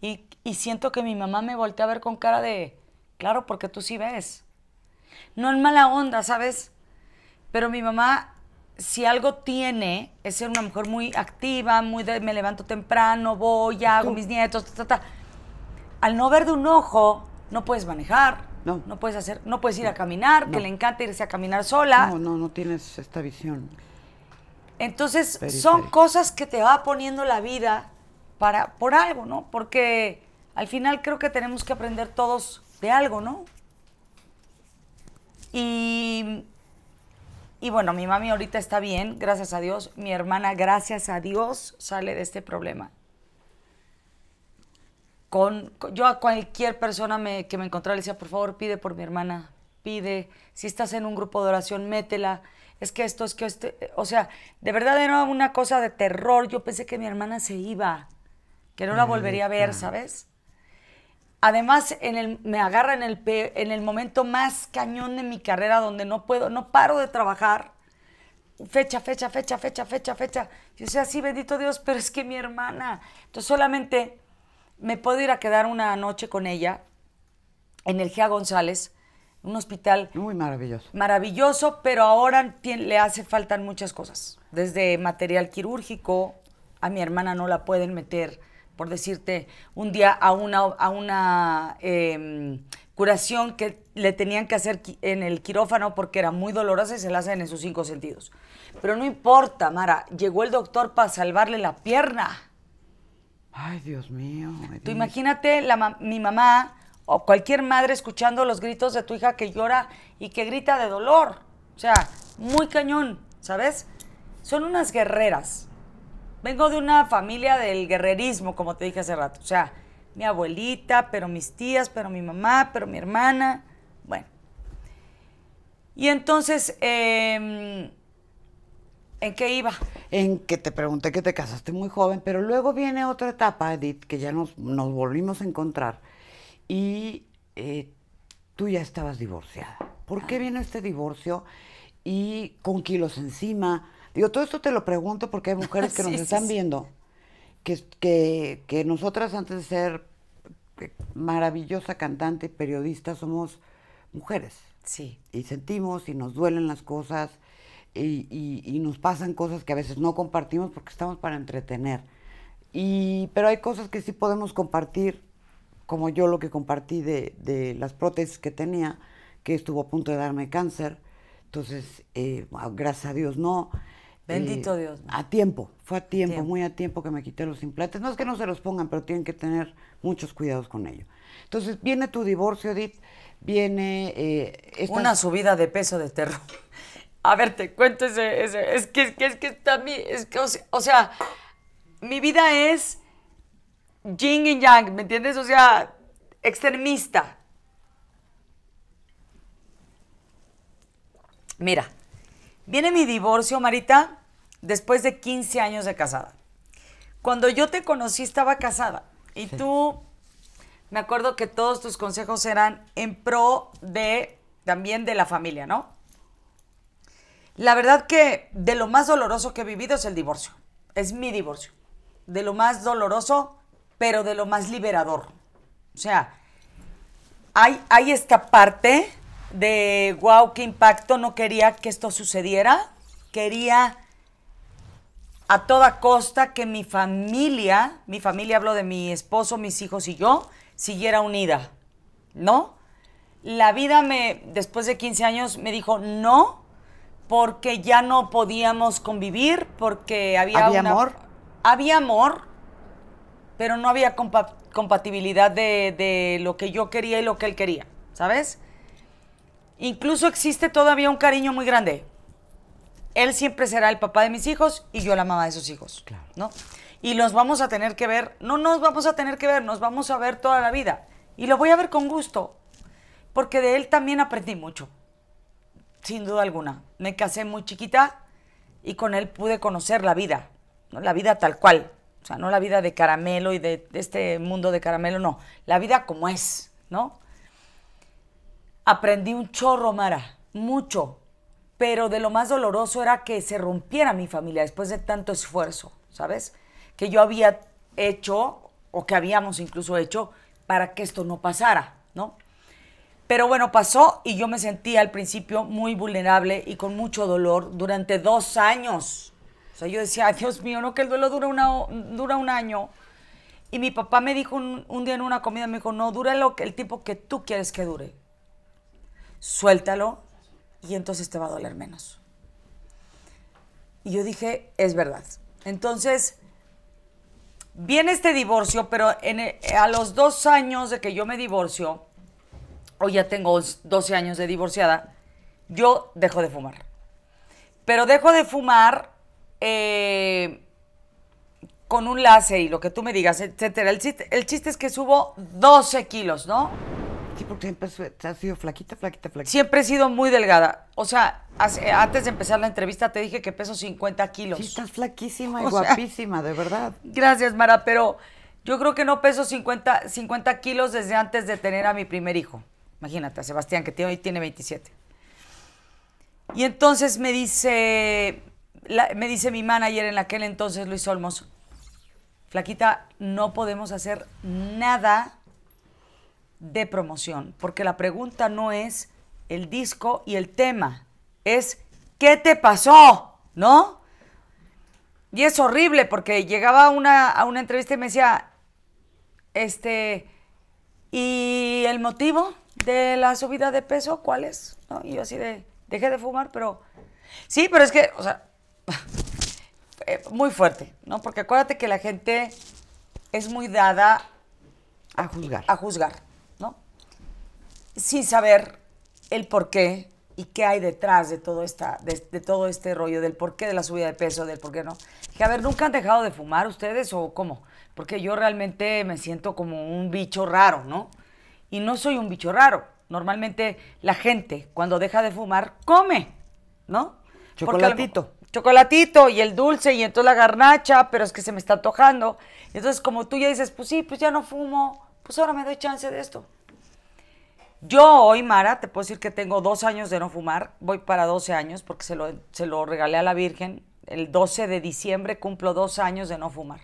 Y, siento que mi mamá me voltea a ver con cara de, claro, porque tú sí ves. No en mala onda, ¿sabes? Pero mi mamá, si algo tiene, es ser una mujer muy activa, muy de, me levanto temprano, voy, hago mis nietos, ta, ta, ta. Al no ver de un ojo, no puedes manejar, no. No puedes hacer, no puedes ir a caminar, que le encanta irse a caminar sola. No, no, no tienes esta visión. Entonces, son cosas que te va poniendo la vida para, por algo, ¿no? Porque al final creo que tenemos que aprender todos de algo, ¿no? Y, y bueno, mi mami ahorita está bien, gracias a Dios. Mi hermana, gracias a Dios, sale de este problema yo a cualquier persona me, que me encontrara le decía, por favor, pide por mi hermana, pide. Si estás en un grupo de oración, métela. Es que esto, es que este", o sea, de verdad era una cosa de terror. Yo pensé que mi hermana se iba, que no la volvería a ver, ¿sabes? Además, en el, me agarra en el, en el momento más cañón de mi carrera, donde no puedo, no paro de trabajar. Fecha, fecha, fecha, fecha, fecha, fecha. Yo decía, así bendito Dios, pero es que mi hermana. Entonces solamente me puedo ir a quedar una noche con ella en el Gea González, un hospital. Muy maravilloso. Maravilloso, pero ahora le hace falta muchas cosas. Desde material quirúrgico, a mi hermana no la pueden meter, por decirte, un día a una, a una em, curación que le tenían que hacer en el quirófano porque era muy dolorosa y se la hacen en sus cinco sentidos. Pero no importa, Mara, llegó el doctor para salvarle la pierna. Ay, Dios mío. Tú imagínate mi mamá o cualquier madre escuchando los gritos de tu hija que llora y que grita de dolor. O sea, muy cañón, ¿sabes? Son unas guerreras. Vengo de una familia del guerrerismo, como te dije hace rato. O sea, mi abuelita, pero mis tías, pero mi mamá, pero mi hermana. Bueno. Y entonces, em, ¿En qué iba? En que te pregunté que te casaste muy joven, pero luego viene otra etapa, Edith, que ya nos, volvimos a encontrar y eh, tú ya estabas divorciada. ¿Por qué viene este divorcio y con kilos encima? Digo, todo esto te lo pregunto porque hay mujeres que nos están viendo, que, que, que nosotras antes de ser eh, maravillosa cantante y periodista somos mujeres. Sí. Y sentimos y nos duelen las cosas y, nos pasan cosas que a veces no compartimos porque estamos para entretener. Y, pero hay cosas que sí podemos compartir, como yo lo que compartí de, las prótesis que tenía, que estuvo a punto de darme cáncer. Entonces, eh, ah, gracias a Dios no. Bendito eh, Dios. A tiempo, fue a tiempo, muy a tiempo que me quité los implantes. No es que no se los pongan, pero tienen que tener muchos cuidados con ello. Entonces, viene tu divorcio, Edith, viene... Eh, Una subida de peso de terror. A ver, te cuento ese, es que, es que, está mi, es que, o sea, mi vida es yin y yang, ¿me entiendes? O sea, extremista. Mira, viene mi divorcio, Marita, después de 15 años de casada. Cuando yo te conocí estaba casada y tú, me acuerdo que todos tus consejos eran en pro de, también de la familia, ¿no? La verdad que de lo más doloroso que he vivido es el divorcio. Es mi divorcio. De lo más doloroso, pero de lo más liberador. O sea, hay, esta parte de, wow, qué impacto, no quería que esto sucediera. Quería a toda costa que mi familia, mi familia hablo de mi esposo, mis hijos y yo, siguiera unida, ¿no? La vida me, después de 15 años, me dijo, no, porque ya no podíamos convivir, porque había... ¿Había amor? Había amor, pero no había compatibilidad de, lo que yo quería y lo que él quería, ¿sabes? Incluso existe todavía un cariño muy grande. Él siempre será el papá de mis hijos y yo la mamá de sus hijos, ¿no? Y los vamos a tener que ver, no nos vamos a tener que ver, nos vamos a ver toda la vida. Y lo voy a ver con gusto, porque de él también aprendí mucho sin duda alguna. Me casé muy chiquita y con él pude conocer la vida, ¿no? la vida tal cual. O sea, no la vida de caramelo y de, de este mundo de caramelo, no. La vida como es, ¿no? Aprendí un chorro, Mara, mucho. Pero de lo más doloroso era que se rompiera mi familia después de tanto esfuerzo, ¿sabes? Que yo había hecho, o que habíamos incluso hecho, para que esto no pasara, ¿no? Pero bueno, pasó y yo me sentía al principio muy vulnerable y con mucho dolor durante dos años. O sea, yo decía, Dios mío, no que el duelo dura, una, dura un año. Y mi papá me dijo un, día en una comida, me dijo, no, dura lo que, el tipo que tú quieres que dure. Suéltalo y entonces te va a doler menos. Y yo dije, es verdad. Entonces, viene este divorcio, pero e, a los dos años de que yo me divorcio, hoy ya tengo 12 años de divorciada, yo dejo de fumar. Pero dejo de fumar eh, con un lase y lo que tú me digas, etcétera. El chiste, es que subo 12 kilos, ¿no? Sí, porque siempre has sido flaquita, flaquita, flaquita. Siempre he sido muy delgada. O sea, antes de empezar la entrevista te dije que peso 50 kilos. Sí, estás flaquísima y guapísima, de verdad. Gracias, Mara, pero yo creo que no peso 50, 50 kilos desde antes de tener a mi primer hijo. Imagínate, Sebastián, que hoy tiene 27. Y entonces me dice, me dice mi manager en aquel entonces, Luis Olmos, Flaquita, no podemos hacer nada de promoción, porque la pregunta no es el disco y el tema, es ¿qué te pasó? ¿No? Y es horrible porque llegaba a una entrevista y me decía, este, ¿y el motivo? de la subida de peso, ¿cuál es? ¿No? Y yo así de, dejé de fumar, pero... Sí, pero es que, o sea, eh, muy fuerte, ¿no? Porque acuérdate que la gente es muy dada a juzgar. A juzgar, ¿no? Sin saber el por qué y qué hay detrás de todo, esta, de, todo este rollo, del por qué de la subida de peso, del por qué no. que a ver, ¿nunca han dejado de fumar ustedes o cómo? Porque yo realmente me siento como un bicho raro, ¿no? Y no soy un bicho raro. Normalmente la gente cuando deja de fumar come, ¿no? Chocolatito. chocolatito y el dulce y entonces la garnacha, pero es que se me está antojando. Entonces como tú ya dices, pues sí, pues ya no fumo, pues ahora me doy chance de esto. Yo hoy, Mara, te puedo decir que tengo dos años de no fumar, voy para 12 años porque se lo, regalé a la Virgen. El 12 de diciembre cumplo dos años de no fumar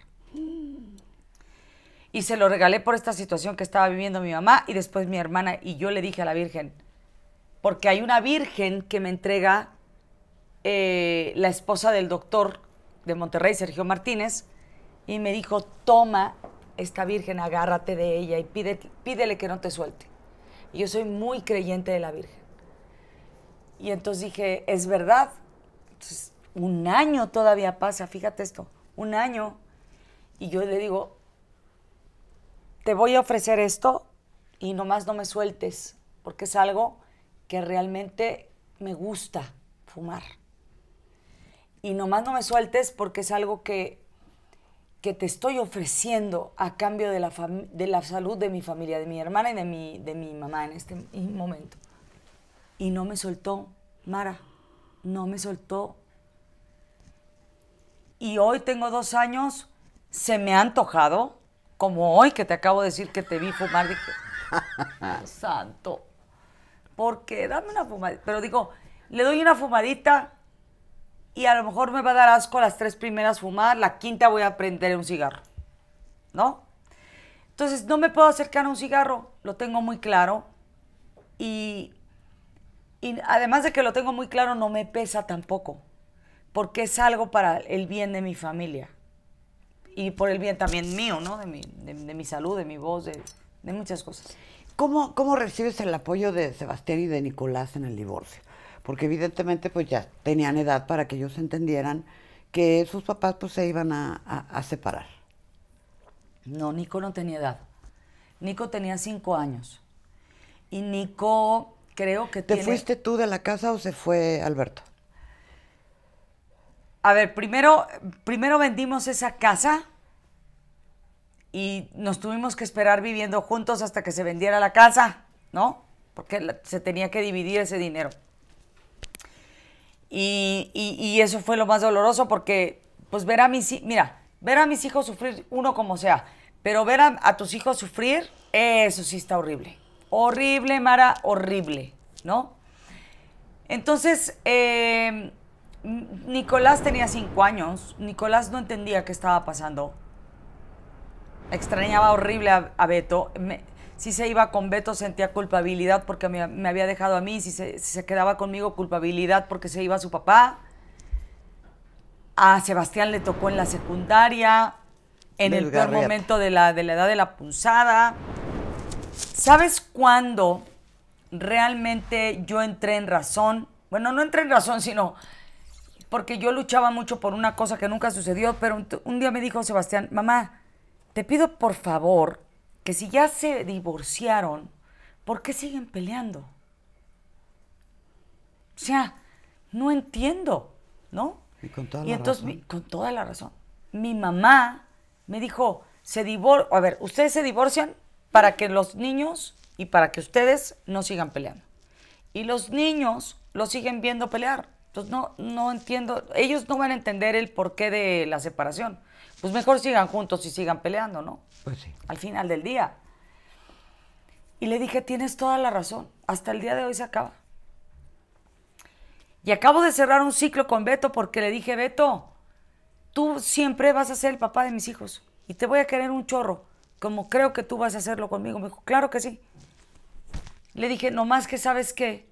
y se lo regalé por esta situación que estaba viviendo mi mamá y después mi hermana y yo le dije a la Virgen, porque hay una Virgen que me entrega eh, la esposa del doctor de Monterrey, Sergio Martínez, y me dijo, toma esta Virgen, agárrate de ella y pide, pídele que no te suelte. Y yo soy muy creyente de la Virgen. Y entonces dije, es verdad. un año todavía pasa, fíjate esto, un año. Y yo le digo, te voy a ofrecer esto y nomás no me sueltes, porque es algo que realmente me gusta fumar. Y nomás no me sueltes porque es algo que, que te estoy ofreciendo a cambio de la, de la salud de mi familia, de mi hermana y de mi, de mi mamá en este momento. Y no me soltó, Mara, no me soltó. Y hoy tengo dos años, se me ha antojado, como hoy que te acabo de decir que te vi fumar, dije, santo, Porque, Dame una fumadita. Pero digo, le doy una fumadita y a lo mejor me va a dar asco las tres primeras fumar, la quinta voy a prender un cigarro, ¿no? Entonces no me puedo acercar a un cigarro, lo tengo muy claro y, y además de que lo tengo muy claro, no me pesa tampoco, porque es algo para el bien de mi familia y por el bien también mío, ¿no? De mi, de, mi salud, de mi voz, de, muchas cosas. ¿Cómo, ¿Cómo, recibes el apoyo de Sebastián y de Nicolás en el divorcio? Porque evidentemente pues ya tenían edad para que ellos entendieran que sus papás pues se iban a, separar. No, Nico no tenía edad. Nico tenía cinco años. Y Nico creo que ¿Te fuiste tú de la casa o se fue Alberto? A ver, primero, primero vendimos esa casa y nos tuvimos que esperar viviendo juntos hasta que se vendiera la casa, ¿no? Porque se tenía que dividir ese dinero. Y, eso fue lo más doloroso porque, pues ver a mis, mira, ver a mis hijos sufrir, uno como sea, pero ver a, tus hijos sufrir, eso sí está horrible. Horrible, Mara, horrible, ¿no? Entonces, eh, Nicolás tenía cinco años. Nicolás no entendía qué estaba pasando. Extrañaba horrible a, Beto. si se iba con Beto sentía culpabilidad porque me, había dejado a mí. Si se, quedaba conmigo, culpabilidad porque se iba a su papá. A Sebastián le tocó en la secundaria, en el peor momento de la, de la edad de la punzada. ¿Sabes cuándo realmente yo entré en razón? Bueno, no entré en razón, sino porque yo luchaba mucho por una cosa que nunca sucedió, pero un, día me dijo Sebastián, mamá, te pido por favor que si ya se divorciaron, ¿por qué siguen peleando? O sea, no entiendo, ¿no? Y con toda la entonces, razón. con toda la razón. Mi mamá me dijo, se divor a ver, ustedes se divorcian para que los niños y para que ustedes no sigan peleando. Y los niños los siguen viendo pelear. Entonces no, no entiendo, ellos no van a entender el porqué de la separación. Pues mejor sigan juntos y sigan peleando, ¿no? Pues sí. Al final del día. Y le dije, tienes toda la razón, hasta el día de hoy se acaba. Y acabo de cerrar un ciclo con Beto porque le dije, Beto, tú siempre vas a ser el papá de mis hijos y te voy a querer un chorro, como creo que tú vas a hacerlo conmigo. Me dijo, claro que sí. Le dije, nomás que sabes qué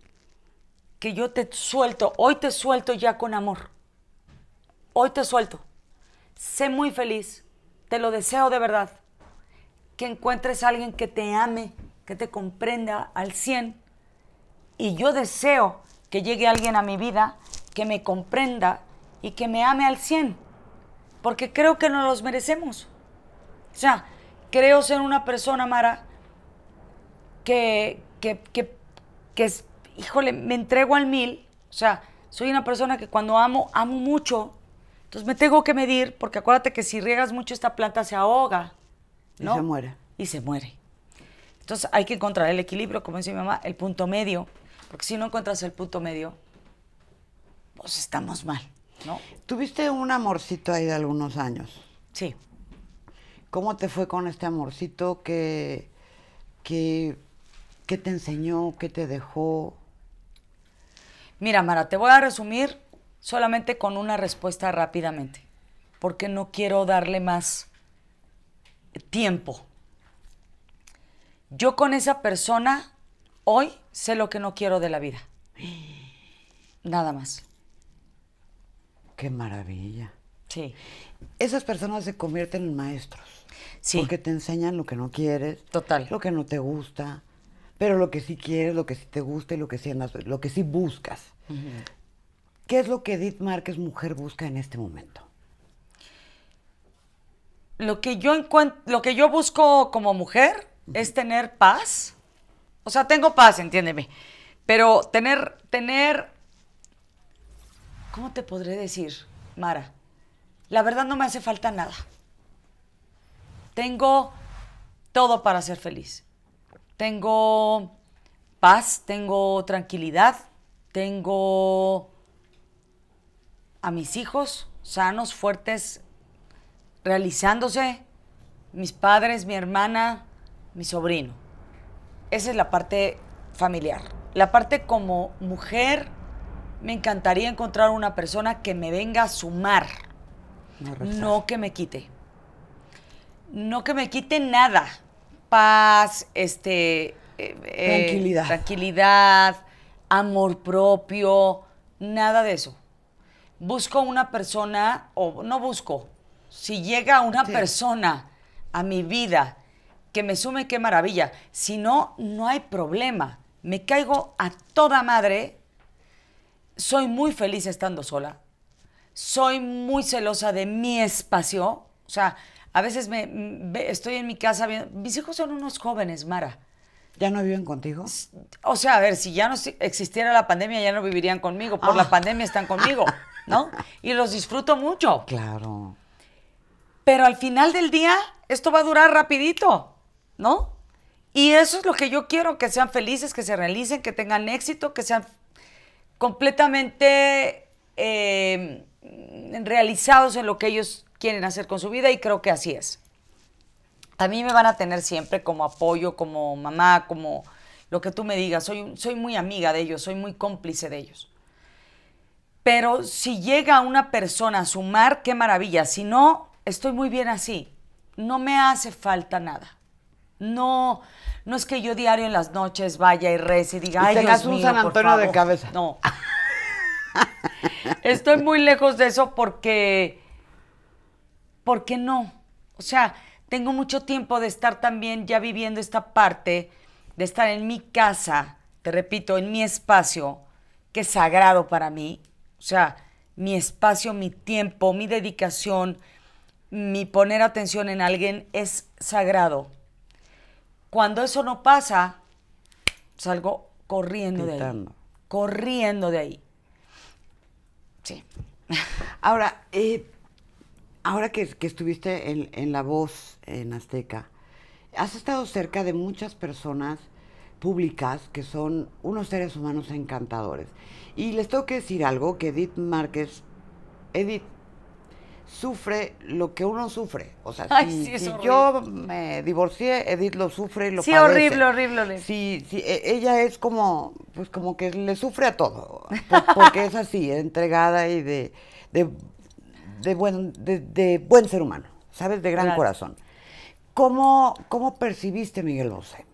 yo te suelto, hoy te suelto ya con amor. Hoy te suelto. Sé muy feliz, te lo deseo de verdad. Que encuentres a alguien que te ame, que te comprenda al 100. Y yo deseo que llegue alguien a mi vida que me comprenda y que me ame al 100. Porque creo que nos los merecemos. O sea, creo ser una persona, Mara, que, que, que, que es híjole, me entrego al mil, o sea, soy una persona que cuando amo, amo mucho, entonces me tengo que medir, porque acuérdate que si riegas mucho esta planta se ahoga, ¿no? Y se muere. Y se muere. Entonces hay que encontrar el equilibrio, como dice mi mamá, el punto medio, porque si no encuentras el punto medio, pues estamos mal, ¿no? Tuviste un amorcito ahí de algunos años. Sí. ¿Cómo te fue con este amorcito ¿Qué te enseñó, ¿Qué te dejó? Mira, Mara, te voy a resumir solamente con una respuesta rápidamente, porque no quiero darle más tiempo. Yo con esa persona hoy sé lo que no quiero de la vida. Nada más. Qué maravilla. Sí. Esas personas se convierten en maestros. Porque te enseñan lo que no quieres. Total. Lo que no te gusta pero lo que sí quieres, lo que sí te gusta y lo que sí, lo que sí buscas. ¿Qué es lo que Edith Márquez, mujer, busca en este momento? Lo que yo, lo que yo busco como mujer es tener paz. O sea, tengo paz, entiéndeme. Pero tener, tener, ¿cómo te podré decir, Mara? La verdad no me hace falta nada. Tengo todo para ser feliz tengo paz, tengo tranquilidad, tengo a mis hijos sanos, fuertes, realizándose, mis padres, mi hermana, mi sobrino. Esa es la parte familiar. La parte como mujer, me encantaría encontrar una persona que me venga a sumar, no, que me quite. No que me quite nada, paz, este, eh, eh, tranquilidad. tranquilidad, amor propio, nada de eso. Busco una persona, o no busco, si llega una persona a mi vida que me sume, qué maravilla. Si no, no hay problema. Me caigo a toda madre. Soy muy feliz estando sola. Soy muy celosa de mi espacio. O sea, a veces me, estoy en mi casa viendo. Mis hijos son unos jóvenes, Mara. ¿Ya no viven contigo? O sea, a ver, si ya no existiera la pandemia, ya no vivirían conmigo. Por la ah. pandemia están conmigo, ¿no? Y los disfruto mucho. Claro. Pero al final del día, esto va a durar rapidito, ¿no? Y eso es lo que yo quiero, que sean felices, que se realicen, que tengan éxito, que sean completamente em, realizados en lo que ellos quieren hacer con su vida y creo que así es. A mí me van a tener siempre como apoyo, como mamá, como lo que tú me digas. Soy, soy muy amiga de ellos, soy muy cómplice de ellos. Pero si llega una persona a sumar, qué maravilla. Si no, estoy muy bien así. No me hace falta nada. No, no es que yo diario en las noches vaya y rece y diga, y ay, tengas un San Antonio de cabeza. No. Estoy muy lejos de eso porque ¿por qué no? O sea, tengo mucho tiempo de estar también ya viviendo esta parte, de estar en mi casa, te repito, en mi espacio, que es sagrado para mí. O sea, mi espacio, mi tiempo, mi dedicación, mi poner atención en alguien es sagrado. Cuando eso no pasa, salgo corriendo de ahí. Corriendo de ahí. Sí. Ahora, eh, Ahora que, estuviste en, La Voz, en Azteca, has estado cerca de muchas personas públicas que son unos seres humanos encantadores. Y les tengo que decir algo, que Edith Márquez, Edith, sufre lo que uno sufre. O sea, si, yo me divorcié, Edith lo sufre, lo sí, horrible, horrible, horrible. Sí, sí, e, ella es como, pues como que le sufre a todo, porque es así, entregada y de de buen, de, buen ser humano, ¿sabes? De gran corazón. ¿Cómo, percibiste Miguel Bosé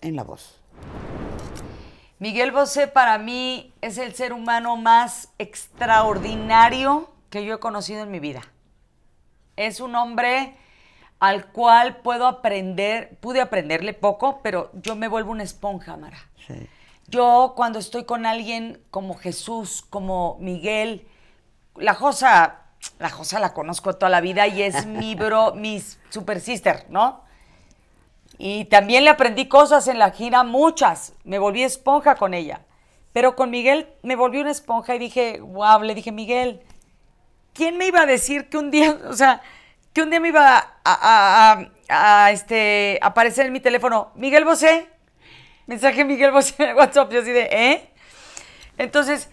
en la voz? Miguel Bosé para mí es el ser humano más extraordinario que yo he conocido en mi vida. Es un hombre al cual puedo aprender, pude aprenderle poco, pero yo me vuelvo una esponja, Mara. Yo cuando estoy con alguien como Jesús, como Miguel, la cosa la Josa la conozco toda la vida y es mi bro, mi super sister, ¿no? Y también le aprendí cosas en la gira, muchas. Me volví esponja con ella. Pero con Miguel me volví una esponja y dije, wow, le dije, Miguel, ¿quién me iba a decir que un día, o sea, que un día me iba a, este, aparecer en mi teléfono, Miguel Bosé? Mensaje Miguel Bosé en WhatsApp, yo así de, ¿eh? Entonces,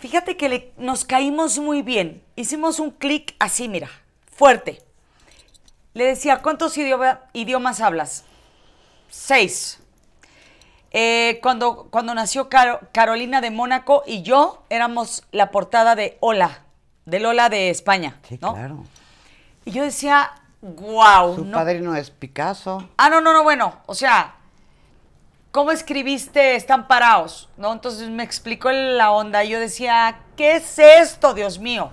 Fíjate que nos caímos muy bien. Hicimos un clic así, mira, fuerte. Le decía, ¿cuántos idiomas hablas? Seis. Eh, cuando, cuando nació Carolina de Mónaco y yo éramos la portada de Hola, de Lola de España. claro. Y yo decía, wow. Su no... padrino es Picasso. Ah, no, no, no, bueno, o sea, ¿cómo escribiste Están parados? ¿No? Entonces me explicó la onda. Yo decía, ¿qué es esto, Dios mío?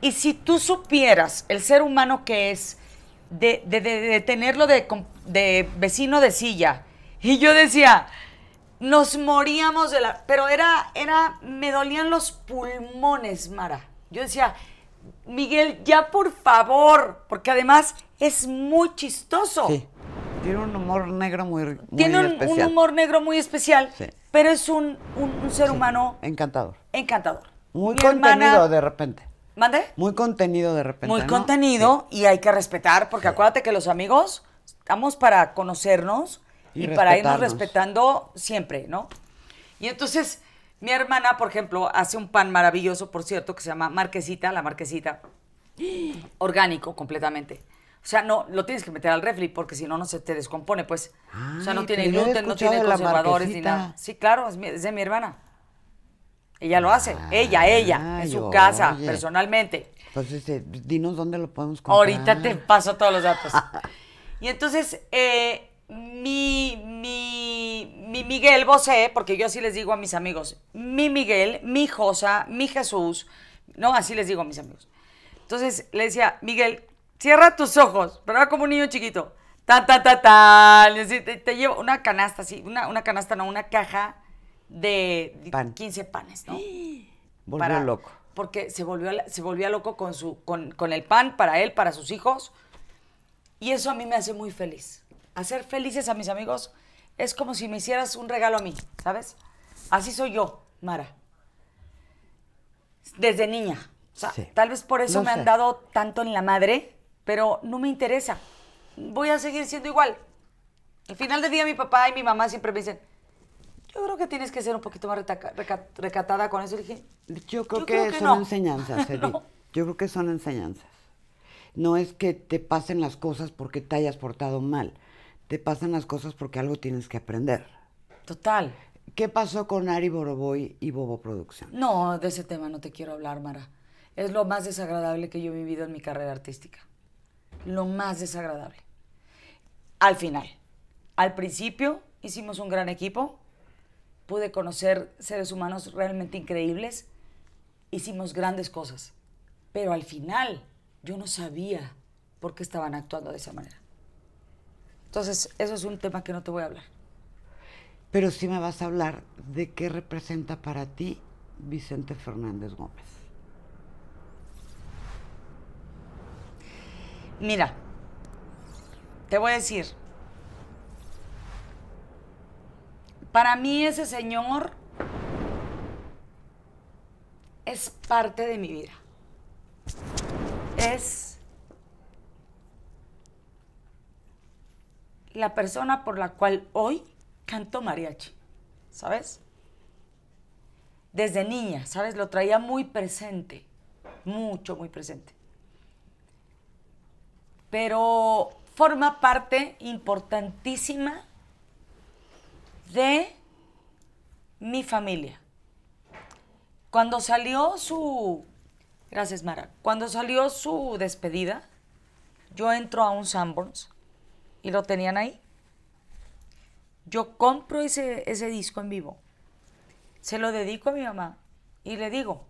Y si tú supieras el ser humano que es, de, tenerlo de, vecino de silla. Y yo decía, nos moríamos de la... Pero era, era, me dolían los pulmones, Mara. Yo decía, Miguel, ya por favor, porque además es muy chistoso. Tiene un humor negro muy, Tiene un, especial. humor negro muy especial, pero es un, ser humano... Encantador. Encantador. Muy contenido de repente. ¿Mande? Muy contenido de repente. Muy contenido y hay que respetar, porque acuérdate que los amigos estamos para conocernos y para irnos respetando siempre, ¿no? Y entonces... Mi hermana, por ejemplo, hace un pan maravilloso, por cierto, que se llama Marquesita, la Marquesita. Orgánico, completamente. O sea, no, lo tienes que meter al refri porque si no, no se te descompone, pues. o sea, no tiene gluten, no tiene conservadores ni nada. Sí, claro, es, de mi hermana. Ella lo hace, ella, ella, en su casa, personalmente. Entonces, pues, este, dinos dónde lo podemos comprar. Ahorita te paso todos los datos. y entonces, eh, mi, mi, mi Miguel Bosé, porque yo así les digo a mis amigos, mi Miguel, mi Josa, mi Jesús, no, así les digo a mis amigos. Entonces, le decía, Miguel, Cierra tus ojos, pero Como un niño chiquito. Ta, ta, ta, ta. Te, te una canasta, sí, una, canasta, no, una caja de 15 panes, ¿no? Volvió loco. Porque se, volvió, se volvió loco con, su, con, el pan para él, para sus hijos. Y eso a mí me hace muy feliz. Hacer felices a mis amigos es como si me hicieras un regalo a mí, ¿sabes? Así soy yo, Mara. Desde niña. tal vez por eso me han dado tanto en la madre pero no me interesa. Voy a seguir siendo igual. Al final del día mi papá y mi mamá siempre me dicen, yo creo que tienes que ser un poquito más recatada con eso. yo creo que, son enseñanzas, Edith. Yo creo que son enseñanzas. No es que te pasen las cosas porque te hayas portado mal. Te pasan las cosas porque algo tienes que aprender. Total. ¿Qué pasó con Ari Boroboy y Bobo Producción? No, de ese tema no te quiero hablar, Mara. Es lo más desagradable que yo he vivido en mi carrera artística lo más desagradable. Al final, al principio hicimos un gran equipo, pude conocer seres humanos realmente increíbles, hicimos grandes cosas, pero al final yo no sabía por qué estaban actuando de esa manera. Entonces, eso es un tema que no te voy a hablar. Pero sí me vas a hablar de qué representa para ti Vicente Fernández Gómez. Mira, te voy a decir, para mí ese señor es parte de mi vida. Es la persona por la cual hoy canto mariachi, ¿sabes? Desde niña, ¿sabes? Lo traía muy presente, mucho, muy presente pero forma parte importantísima de mi familia. Cuando salió su... Gracias, Mara. Cuando salió su despedida, yo entro a un Sanborns y lo tenían ahí. Yo compro ese, disco en vivo, se lo dedico a mi mamá y le digo,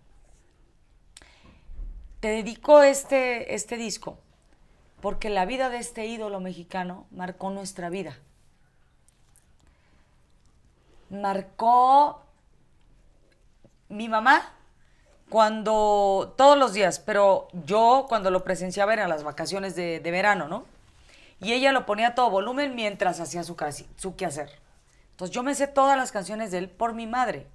te dedico este, este disco porque la vida de este ídolo mexicano marcó nuestra vida. Marcó mi mamá cuando todos los días, pero yo cuando lo presenciaba eran las vacaciones de, verano, ¿no? Y ella lo ponía a todo volumen mientras hacía su, su quehacer. Entonces yo me sé todas las canciones de él por mi madre.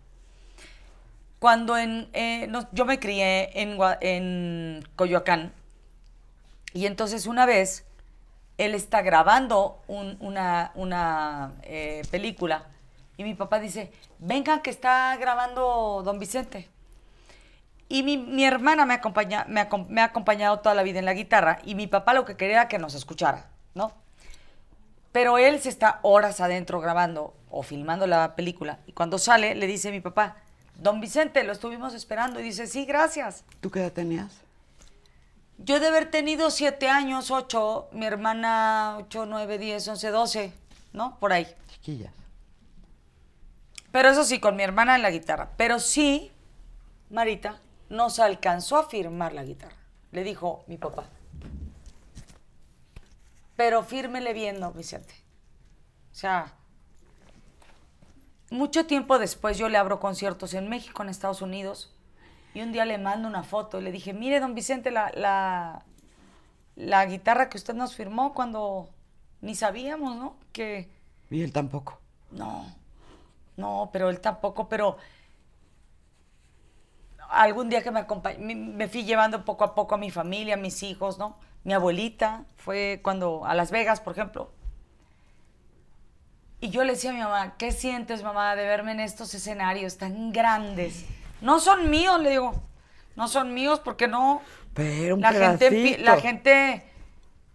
Cuando en, eh, yo me crié en, en Coyoacán, y entonces una vez él está grabando una, eh, película y mi papá dice, vengan que está grabando Don Vicente. Y mi, hermana me, acompaña, me, ha acompañado toda la vida en la guitarra y mi papá lo que quería era que nos escuchara, ¿no? Pero él se está horas adentro grabando o filmando la película y cuando sale le dice a mi papá, Don Vicente, lo estuvimos esperando y dice, sí, gracias. ¿Tú qué edad tenías? Yo de haber tenido siete años, ocho, mi hermana ocho, nueve, diez, once, doce, ¿no? Por ahí. Chiquillas. Pero eso sí, con mi hermana en la guitarra. Pero sí, Marita nos alcanzó a firmar la guitarra. Le dijo mi papá. Pero fírmele bien, no, Vicente. O sea, mucho tiempo después yo le abro conciertos en México, en Estados Unidos. Y un día le mando una foto y le dije, mire, don Vicente, la, guitarra que usted nos firmó cuando ni sabíamos, ¿no? Que... Y él tampoco. No, no, pero él tampoco, pero algún día que me acompañe, me fui llevando poco a poco a mi familia, a mis hijos, ¿no? Mi abuelita fue cuando a Las Vegas, por ejemplo. Y yo le decía a mi mamá, ¿qué sientes, mamá, de verme en estos escenarios tan grandes? No son míos, le digo. No son míos porque no. Pero la gente, la gente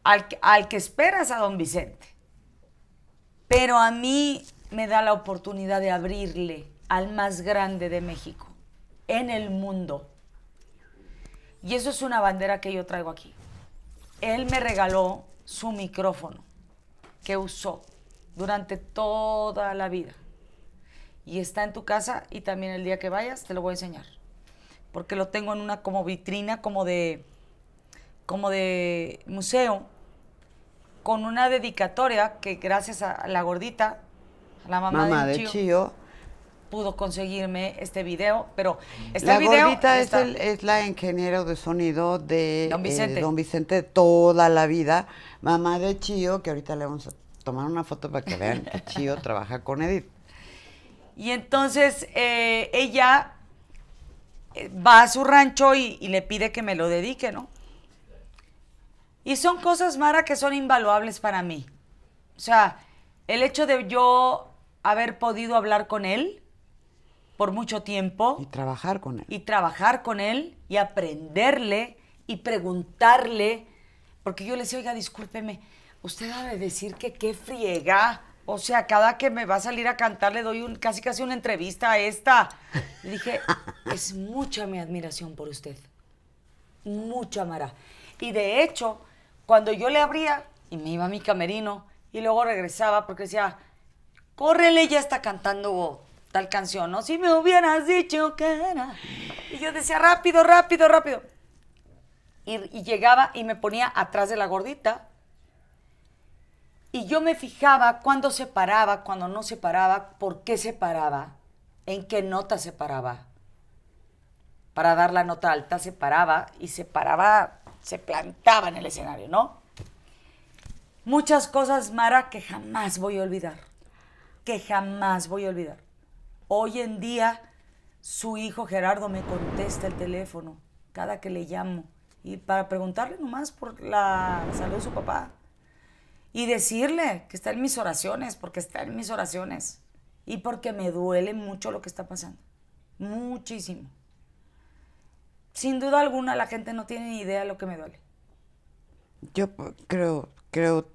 al, al que esperas a don Vicente. Pero a mí me da la oportunidad de abrirle al más grande de México, en el mundo. Y eso es una bandera que yo traigo aquí. Él me regaló su micrófono que usó durante toda la vida y está en tu casa y también el día que vayas te lo voy a enseñar. Porque lo tengo en una como vitrina, como de, como de museo, con una dedicatoria que gracias a la gordita, la mamá, de, Chío, pudo conseguirme este video, pero este la Gordita es, la ingeniero de sonido de Don eh, Vicente. Don Vicente toda la vida, mamá de Chío, que ahorita le vamos a tomar una foto para que vean que Chío trabaja con Edith. Y entonces eh, ella eh, va a su rancho y, le pide que me lo dedique, ¿no? Y son cosas, Mara, que son invaluables para mí. O sea, el hecho de yo haber podido hablar con él por mucho tiempo. Y trabajar con él. Y trabajar con él y aprenderle y preguntarle. Porque yo le decía, oiga, discúlpeme, usted ha decir que qué friega o sea, cada que me va a salir a cantar le doy un, casi casi una entrevista a esta. Le dije, es mucha mi admiración por usted. Mucha, Mara. Y de hecho, cuando yo le abría y me iba a mi camerino y luego regresaba porque decía, córrele, ya está cantando tal canción, ¿no? Si me hubieras dicho que era. Y yo decía, rápido, rápido, rápido. y, llegaba y me ponía atrás de la gordita y yo me fijaba cuándo se paraba, cuándo no se paraba, por qué se paraba, en qué nota se paraba. Para dar la nota alta se paraba y se paraba, se plantaba en el escenario, ¿no? Muchas cosas, Mara, que jamás voy a olvidar. Que jamás voy a olvidar. Hoy en día, su hijo Gerardo me contesta el teléfono cada que le llamo y para preguntarle nomás por la salud de su papá y decirle que está en mis oraciones, porque está en mis oraciones y porque me duele mucho lo que está pasando. Muchísimo. Sin duda alguna la gente no tiene ni idea de lo que me duele. Yo creo, creo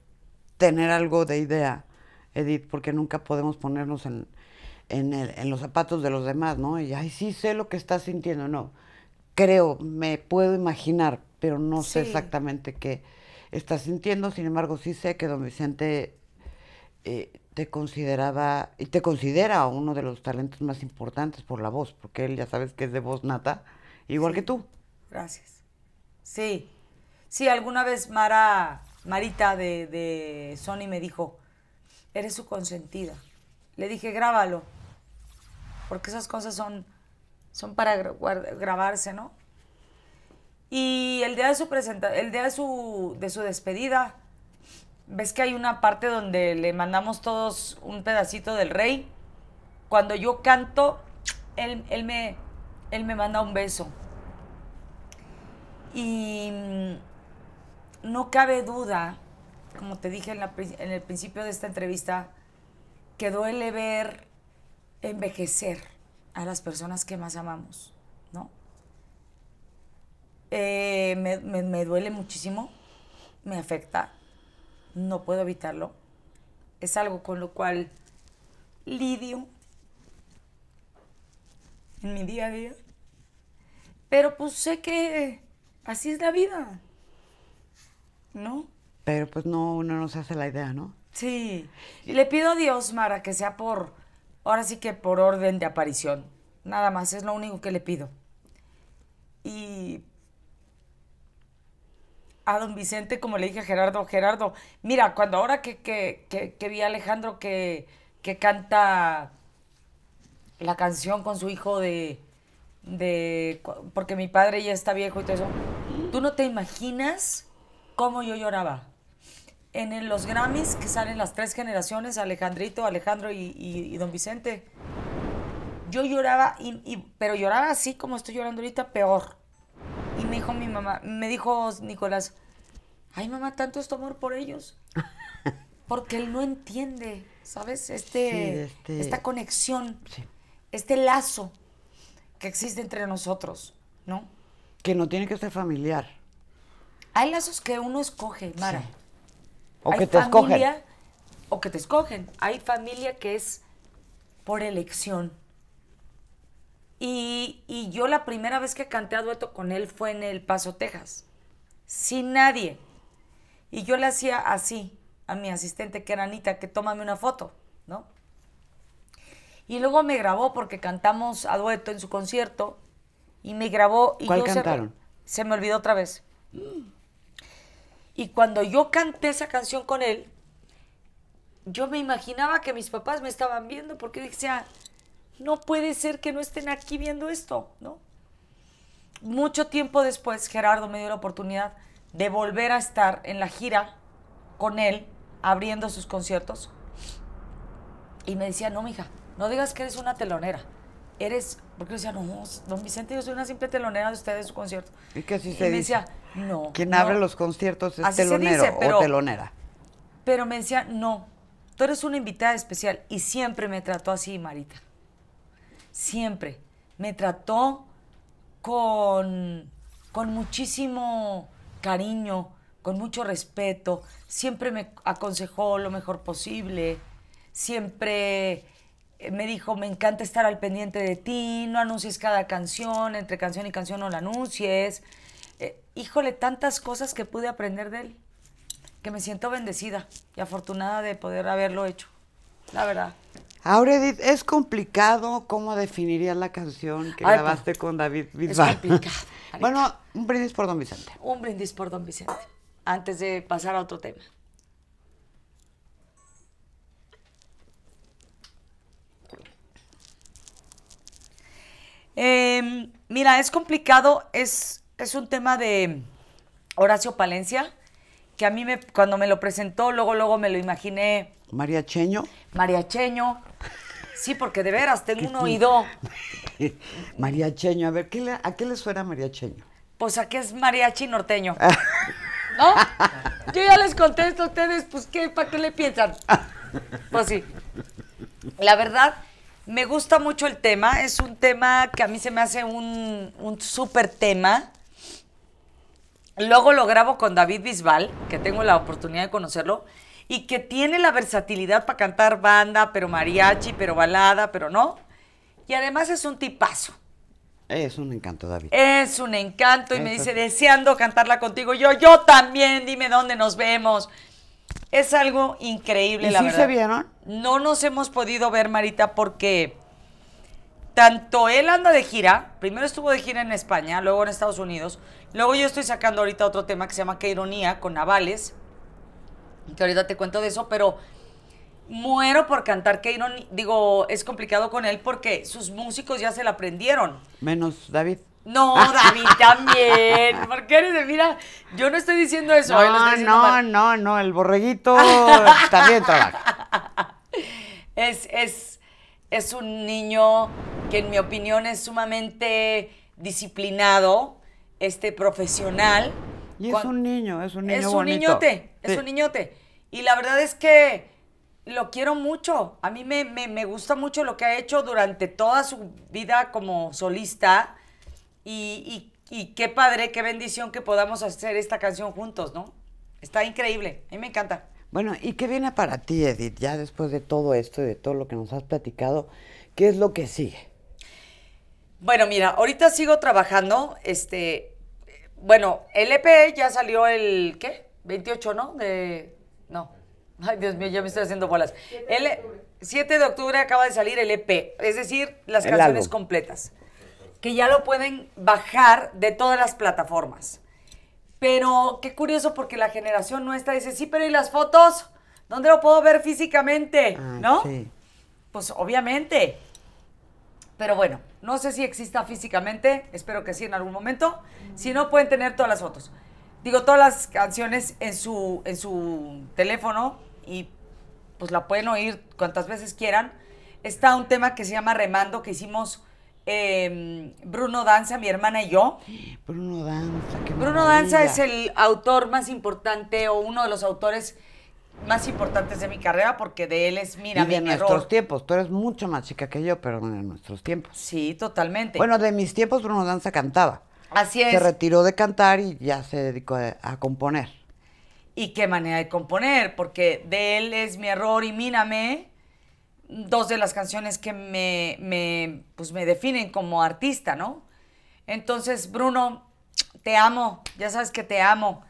tener algo de idea, Edith, porque nunca podemos ponernos en, en, en los zapatos de los demás, ¿no? Y, ay, sí sé lo que estás sintiendo, no. Creo, me puedo imaginar, pero no sé exactamente qué estás sintiendo. Sin embargo, sí sé que don Vicente eh, te consideraba y te considera uno de los talentos más importantes por la voz, porque él ya sabes que es de voz nata, igual que tú. Gracias. Sí, sí, alguna vez Mara, Marita de, Sony me dijo, eres su consentida. Le dije, grábalo, porque esas cosas son, son para grabarse, ¿no? Y el día de su el de su, despedida, ves que hay una parte donde le mandamos todos un pedacito del rey. Cuando yo canto, él, me, él me manda un beso. Y mm, no cabe duda, como te dije en, en el principio de esta entrevista, que duele ver envejecer a las personas que más amamos, ¿no? Eh, me, duele muchísimo, me afecta, no puedo evitarlo. Es algo con lo cual lidio en mi día a día. Pero pues sé que así es la vida. ¿No? Pero pues no, uno no se hace la idea, ¿no? Sí. le pido a Dios, Mara, que sea por, ahora sí que por orden de aparición. Nada más, es lo único que le pido. Y a don Vicente, como le dije a Gerardo, Gerardo, mira, cuando ahora que, que, que, vi a Alejandro que, que canta la canción con su hijo de, de, porque mi padre ya está viejo y todo eso, tú no te imaginas cómo yo lloraba. En los Grammys que salen las tres generaciones, Alejandrito, Alejandro y, don Vicente, yo lloraba, y, pero lloraba así como estoy llorando ahorita, peor me dijo mi mamá, me dijo Nicolás, ay mamá, tanto es tu amor por ellos. Porque él no entiende, ¿sabes? Este, este, esta conexión, este lazo que existe entre nosotros, ¿no? Que no tiene que ser familiar. Hay lazos que uno escoge, Mara. O que te O que te escogen. Hay familia que es por elección. Y, yo la primera vez que canté a dueto con él fue en El Paso, Texas, sin nadie. Y yo le hacía así a mi asistente, que era Anita, que tómame una foto, ¿no? Y luego me grabó porque cantamos a dueto en su concierto y me grabó. Y ¿Cuál cantaron? Se, se, me olvidó otra vez. Y cuando yo canté esa canción con él, yo me imaginaba que mis papás me estaban viendo porque decía, no puede ser que no estén aquí viendo esto, ¿no? Mucho tiempo después, Gerardo me dio la oportunidad de volver a estar en la gira con él, abriendo sus conciertos. Y me decía, no, mija, no digas que eres una telonera. Eres, porque yo decía, no, don Vicente, yo soy una simple telonera de ustedes, su concierto. Y que así y me decía, no. Quien abre los conciertos es telonero o telonera. Pero me decía, no, tú eres una invitada especial. Y siempre me trató así, Marita siempre. Me trató con, con muchísimo cariño, con mucho respeto, siempre me aconsejó lo mejor posible, siempre eh, me dijo, me encanta estar al pendiente de ti, no anuncies cada canción, entre canción y canción no la anuncies. Eh, híjole, tantas cosas que pude aprender de él, que me siento bendecida y afortunada de poder haberlo hecho, la verdad. Ahora, Edith, ¿es complicado? ¿Cómo definirías la canción que grabaste con David Bisbal? Es complicado. bueno, un brindis por Don Vicente. Un brindis por Don Vicente, antes de pasar a otro tema. Em, mira, es complicado, es, es un tema de Horacio Palencia, que a mí me, cuando me lo presentó, luego, luego me lo imaginé. María Cheño. María Cheño. Sí, porque de veras tengo un oído. María Cheño, a ver, le, ¿a qué le suena María Cheño? Pues a qué es mariachi norteño. Ah. ¿No? Yo ya les contesto a ustedes, pues qué, ¿para qué le piensan? Pues sí. La verdad, me gusta mucho el tema. Es un tema que a mí se me hace un, un súper tema. Luego lo grabo con David Bisbal, que tengo la oportunidad de conocerlo y que tiene la versatilidad para cantar banda, pero mariachi, pero balada, pero no. Y además es un tipazo. Es un encanto, David. Es un encanto y me dice, deseando cantarla contigo. Yo, yo también, dime dónde nos vemos. Es algo increíble, la verdad. sí se vieron? No nos hemos podido ver, Marita, porque tanto él anda de gira, primero estuvo de gira en España, luego en Estados Unidos, luego yo estoy sacando ahorita otro tema que se llama Qué ironía, con Navales, que ahorita te cuento de eso, pero muero por cantar Keiron. Digo, es complicado con él porque sus músicos ya se la aprendieron. Menos David. No, David también. Porque eres de, mira, yo no estoy diciendo eso. No, no, no, el borreguito también trabaja. Es, es, un niño que en mi opinión es sumamente disciplinado, este profesional. Y es un niño, es un niño. Es un niñote, es un niñote. Y la verdad es que lo quiero mucho. A mí me, gusta mucho lo que ha hecho durante toda su vida como solista. Y, y, qué padre, qué bendición que podamos hacer esta canción juntos, ¿no? Está increíble. A mí me encanta. Bueno, ¿y qué viene para ti, Edith, ya después de todo esto y de todo lo que nos has platicado? ¿Qué es lo que sigue? Bueno, mira, ahorita sigo trabajando. Este, bueno, el EP ya salió el, ¿qué? 28, ¿no? De, no. Ay, Dios mío, ya me estoy haciendo bolas. El 7 de octubre acaba de salir el EP, es decir, las canciones completas, que ya lo pueden bajar de todas las plataformas. Pero qué curioso porque la generación nuestra dice, sí, pero ¿y las fotos? ¿Dónde lo puedo ver físicamente? Ah, ¿No? Pues obviamente. Pero bueno, no sé si exista físicamente, espero que sí en algún momento. Si no, pueden tener todas las fotos. Digo, todas las canciones en su, en su teléfono y pues la pueden oír cuantas veces quieran. Está un tema que se llama Remando, que hicimos em, Bruno Danza, mi hermana y yo. Bruno Danza, Bruno Danza es el autor más importante o uno de los autores más importantes de mi carrera porque de él es, mira, y de nuestros tiempos. Tú eres mucho más chica que yo, pero en nuestros tiempos. Sí, totalmente. Bueno, de mis tiempos Bruno Danza cantaba. Así es. Se retiró de cantar y ya se dedicó a, componer. Y qué manera de componer, porque de él es mi error y mírame. Dos de las canciones que me, me, pues me definen como artista, ¿no? Entonces, Bruno, te amo, ya sabes que te amo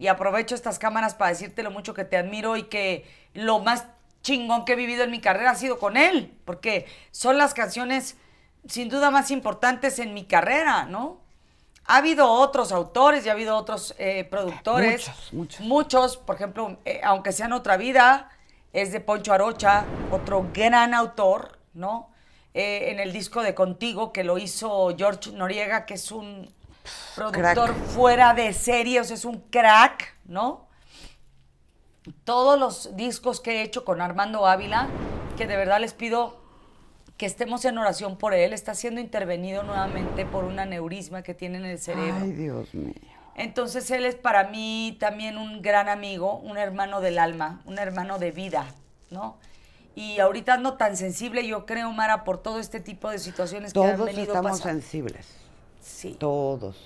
y aprovecho estas cámaras para decirte lo mucho que te admiro y que lo más chingón que he vivido en mi carrera ha sido con él, porque son las canciones sin duda más importantes en mi carrera, ¿no? Ha habido otros autores y ha habido otros eh, productores. Muchos, muchos. Muchos, por ejemplo, eh, aunque sean otra vida, es de Poncho Arocha, otro gran autor, ¿no? Eh, en el disco de Contigo, que lo hizo George Noriega, que es un productor fuera de serie, es un crack, ¿no? Todos los discos que he hecho con Armando Ávila, que de verdad les pido que estemos en oración por él, está siendo intervenido nuevamente por un aneurisma que tiene en el cerebro. Ay, Dios mío. Entonces él es para mí también un gran amigo, un hermano del alma, un hermano de vida, ¿no? Y ahorita no tan sensible, yo creo, Mara, por todo este tipo de situaciones Todos que estamos sensibles. Sí. Todos.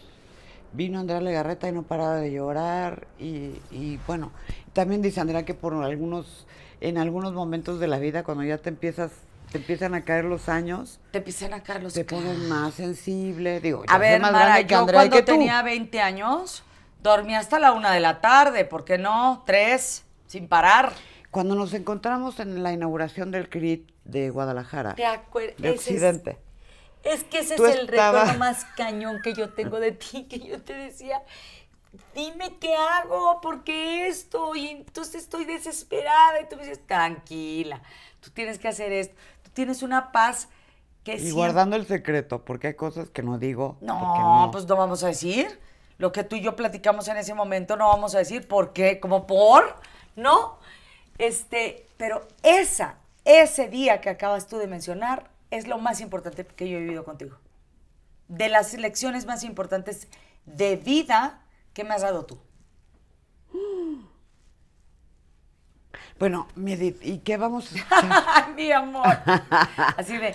Vino Andrea Legarreta y no paraba de llorar. Y, bueno, también dice Andrea que por algunos, en algunos momentos de la vida, cuando ya te empiezas te empiezan a caer los años. Te empiezan a caer los Te pones más sensible. Digo, a ver, más Mara, yo cuando tenía 20 años, dormía hasta la una de la tarde, ¿por qué no? Tres, sin parar. Cuando nos encontramos en la inauguración del CRIT de Guadalajara, de, de Occidente. Es que ese es el recuerdo más cañón que yo tengo de ti, que yo te decía, dime qué hago, porque esto, y entonces estoy desesperada, y tú me dices, tranquila, tú tienes que hacer esto, tú tienes una paz que Y guardando el secreto, porque hay cosas que no digo. No, no, pues no vamos a decir. Lo que tú y yo platicamos en ese momento no vamos a decir por qué, como por, ¿no? Este, pero esa, ese día que acabas tú de mencionar, es lo más importante que yo he vivido contigo. De las lecciones más importantes de vida que me has dado tú. Bueno, Medith, ¿y qué vamos a escuchar? Mi amor. Así de.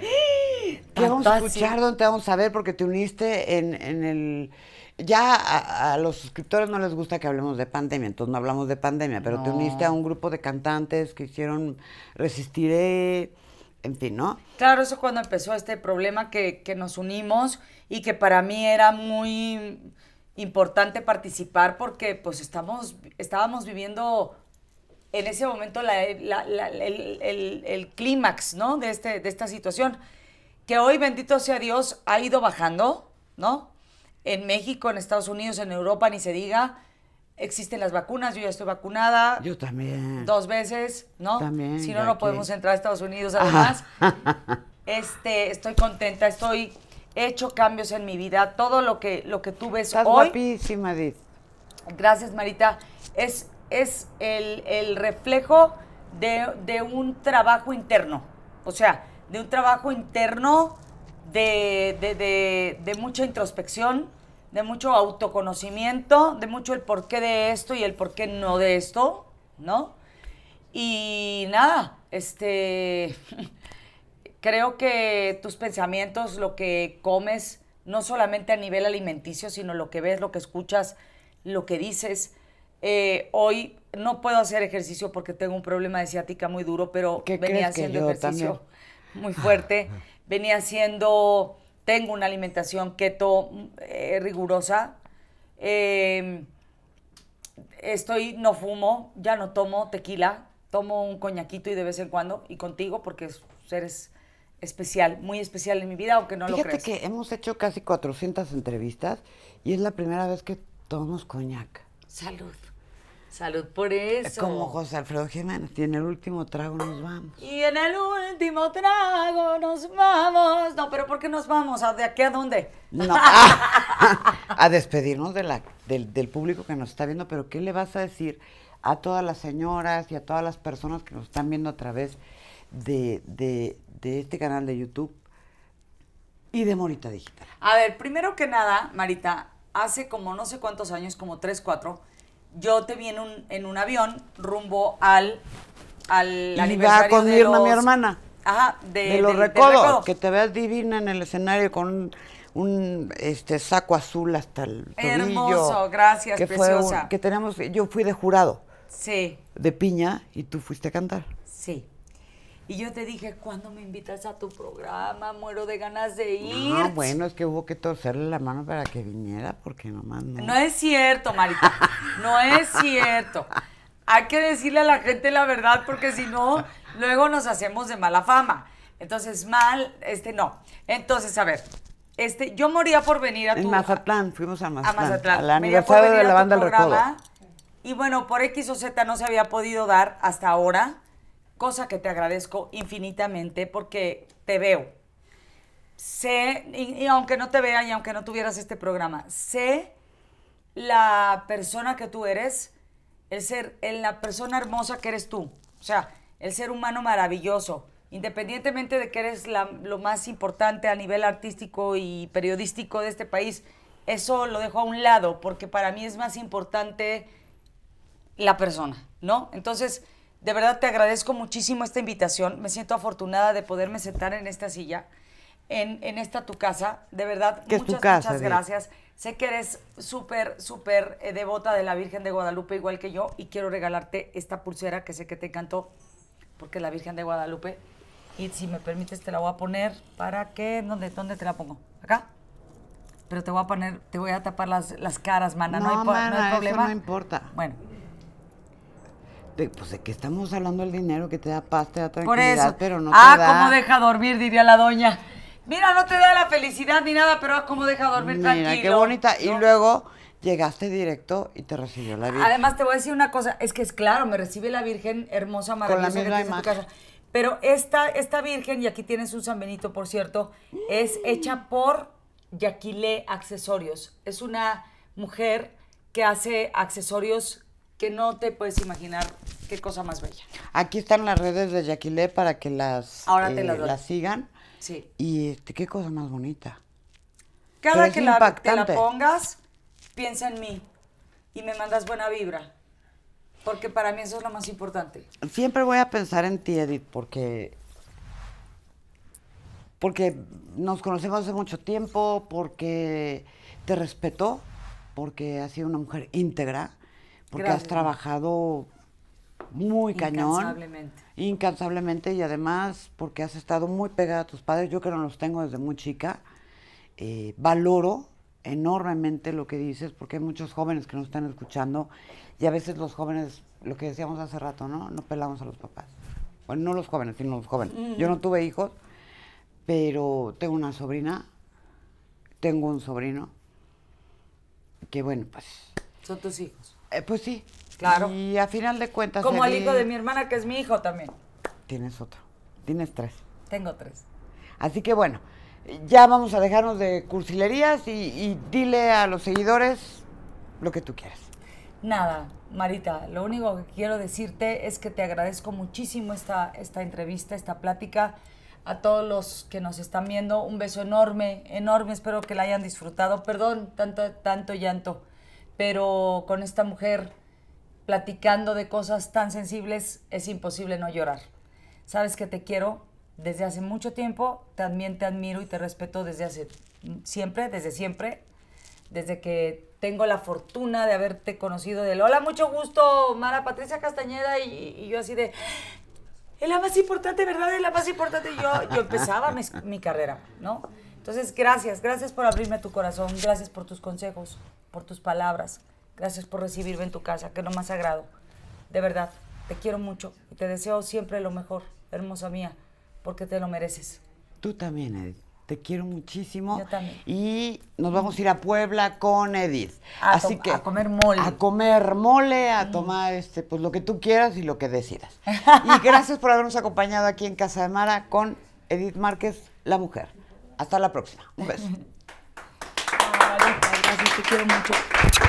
¿Qué vamos a escuchar? ¿Dónde te vamos a ver? Porque te uniste en, en el. Ya a, los suscriptores no les gusta que hablemos de pandemia, entonces no hablamos de pandemia, pero te uniste a un grupo de cantantes que hicieron Resistiré en fin, ¿no? Claro, eso cuando empezó este problema que, nos unimos y que para mí era muy importante participar porque pues estamos, estábamos viviendo en ese momento el, el clímax, ¿no? De, este, de esta situación, que hoy, bendito sea Dios, ha ido bajando, ¿no? En México, en Estados Unidos, en Europa, ni se diga, existen las vacunas, yo ya estoy vacunada. Yo también. Dos veces, ¿no? También. Si no, no podemos entrar a Estados Unidos además. este, estoy contenta, estoy he hecho cambios en mi vida, todo lo que lo que tú ves guapísima, Edith. Gracias, Marita. Es es el, reflejo de, un trabajo interno. O sea, de un trabajo interno de, de mucha introspección, de mucho autoconocimiento, de mucho el porqué de esto y el porqué no de esto, ¿no? Y nada, este, creo que tus pensamientos, lo que comes, no solamente a nivel alimenticio, sino lo que ves, lo que escuchas, lo que dices. Eh, hoy no puedo hacer ejercicio porque tengo un problema de ciática muy duro, pero venía haciendo ejercicio muy fuerte. venía haciendo tengo una alimentación keto eh, rigurosa, em, estoy, no fumo, ya no tomo tequila, tomo un coñaquito y de vez en cuando, y contigo, porque pues, eres especial, muy especial en mi vida, aunque no lo creas. que hemos hecho casi 400 entrevistas y es la primera vez que tomamos coñac. Salud. Salud por eso. Como José Alfredo Jiménez, y en el último trago nos vamos. Y en el último trago nos vamos. No, pero ¿por qué nos vamos? de aquí a dónde? No, a, despedirnos del, público que nos está viendo, pero ¿qué le vas a decir a todas las señoras y a todas las personas que nos están viendo a través de, de este canal de YouTube y de Morita Digital? A ver, primero que nada, Marita, hace como no sé cuántos años, como tres, cuatro yo te vi en un, en un avión rumbo al, al y aniversario con mi hermana. Ajá, de, de los lo recuerdo que te veas divina en el escenario con un este saco azul hasta el tobillo. Hermoso, gracias, que Fue que tenemos, yo fui de jurado. Sí. De piña y tú fuiste a cantar. Sí. Y yo te dije, ¿cuándo me invitas a tu programa? Muero de ganas de ah, ir. Ah, bueno, es que hubo que torcerle la mano para que viniera, porque nomás no. No es cierto, Marita. no es cierto. Hay que decirle a la gente la verdad, porque si no, luego nos hacemos de mala fama. Entonces, mal, este no. Entonces, a ver, este, yo moría por venir a tu... En Mazatlán, fuimos a Mazatlán. A Mazatlán. Al aniversario de la banda Recodo. Y bueno, por X o Z no se había podido dar hasta ahora cosa que te agradezco infinitamente porque te veo. Sé, y, aunque no te vea y aunque no tuvieras este programa, sé la persona que tú eres, el ser, la persona hermosa que eres tú, o sea, el ser humano maravilloso, independientemente de que eres lo más importante a nivel artístico y periodístico de este país, eso lo dejo a un lado, porque para mí es más importante la persona, ¿no? Entonces, de verdad te agradezco muchísimo esta invitación. Me siento afortunada de poderme sentar en esta silla, en, esta tu casa. De verdad, muchas, muchas gracias. Sé que eres súper, súper eh, devota de la Virgen de Guadalupe, igual que yo, y quiero regalarte esta pulsera que sé que te encantó, porque la Virgen de Guadalupe. Y si me permites, te la voy a poner para qué? ¿Dónde, dónde te la pongo? ¿Acá? Pero te voy a poner, te voy a tapar las, caras, mana. No, hay, mana, no hay problema. no importa. Bueno pues de que estamos hablando el dinero que te da paz, te da tranquilidad, pero no ah, te da... Ah, cómo deja dormir, diría la doña. Mira, no te da la felicidad ni nada, pero ah, cómo deja dormir Mira, qué bonita. Y luego llegaste directo y te recibió la Virgen. Además, te voy a decir una cosa. Es que es claro, me recibe la Virgen hermosa, maravillosa. Con la Casa. Pero esta, esta Virgen, y aquí tienes un San Benito, por cierto, es hecha por Yaquile Accesorios. Es una mujer que hace accesorios que no te puedes imaginar Qué cosa más bella. Aquí están las redes de Yaquilé para que las, Ahora eh, sigan. Sí. Y este, qué cosa más bonita. Cada que la, te la pongas, piensa en mí y me mandas buena vibra. Porque para mí eso es lo más importante. Siempre voy a pensar en ti, Edith, porque. Porque nos conocemos hace mucho tiempo, porque te respeto, porque has sido una mujer íntegra, porque has trabajado muy cañón. Incansablemente. y además porque has estado muy pegada a tus padres, yo que no los tengo desde muy chica, eh, valoro enormemente lo que dices porque hay muchos jóvenes que nos están escuchando y a veces los jóvenes, lo que decíamos hace rato, ¿no? No pelamos a los papás. Bueno, no los jóvenes, sino los jóvenes. Mm. Yo no tuve hijos, pero tengo una sobrina, tengo un sobrino, que bueno, pues... Son tus hijos. Eh, pues sí, Claro. Y a final de cuentas. Como al hijo de mi hermana, que es mi hijo también. Tienes otro. Tienes tres. Tengo tres. Así que bueno, ya vamos a dejarnos de cursilerías y, dile a los seguidores lo que tú quieras. Nada, Marita, lo único que quiero decirte es que te agradezco muchísimo esta, esta entrevista, esta plática. A todos los que nos están viendo, un beso enorme, enorme. Espero que la hayan disfrutado. Perdón, tanto, tanto llanto. Pero con esta mujer platicando de cosas tan sensibles, es imposible no llorar. Sabes que te quiero desde hace mucho tiempo, también te admiro y te respeto desde hace siempre, desde siempre, desde que tengo la fortuna de haberte conocido De, hola, mucho gusto, Mara Patricia Castañeda, y, yo así de, es la más importante, ¿verdad? Es la más importante. Yo, yo empezaba mi, mi, carrera, ¿no? Entonces, gracias, gracias por abrirme tu corazón, gracias por tus consejos, por tus palabras, Gracias por recibirme en tu casa, que es lo más sagrado. De verdad, te quiero mucho y te deseo siempre lo mejor, hermosa mía, porque te lo mereces. Tú también, Edith. Te quiero muchísimo. Yo también. Y nos vamos a ir a Puebla con Edith. Así que a comer mole. A comer mole, a tomar este, pues lo que tú quieras y lo que decidas. y gracias por habernos acompañado aquí en Casa de Mara con Edith Márquez, la mujer. Hasta la próxima. Un beso.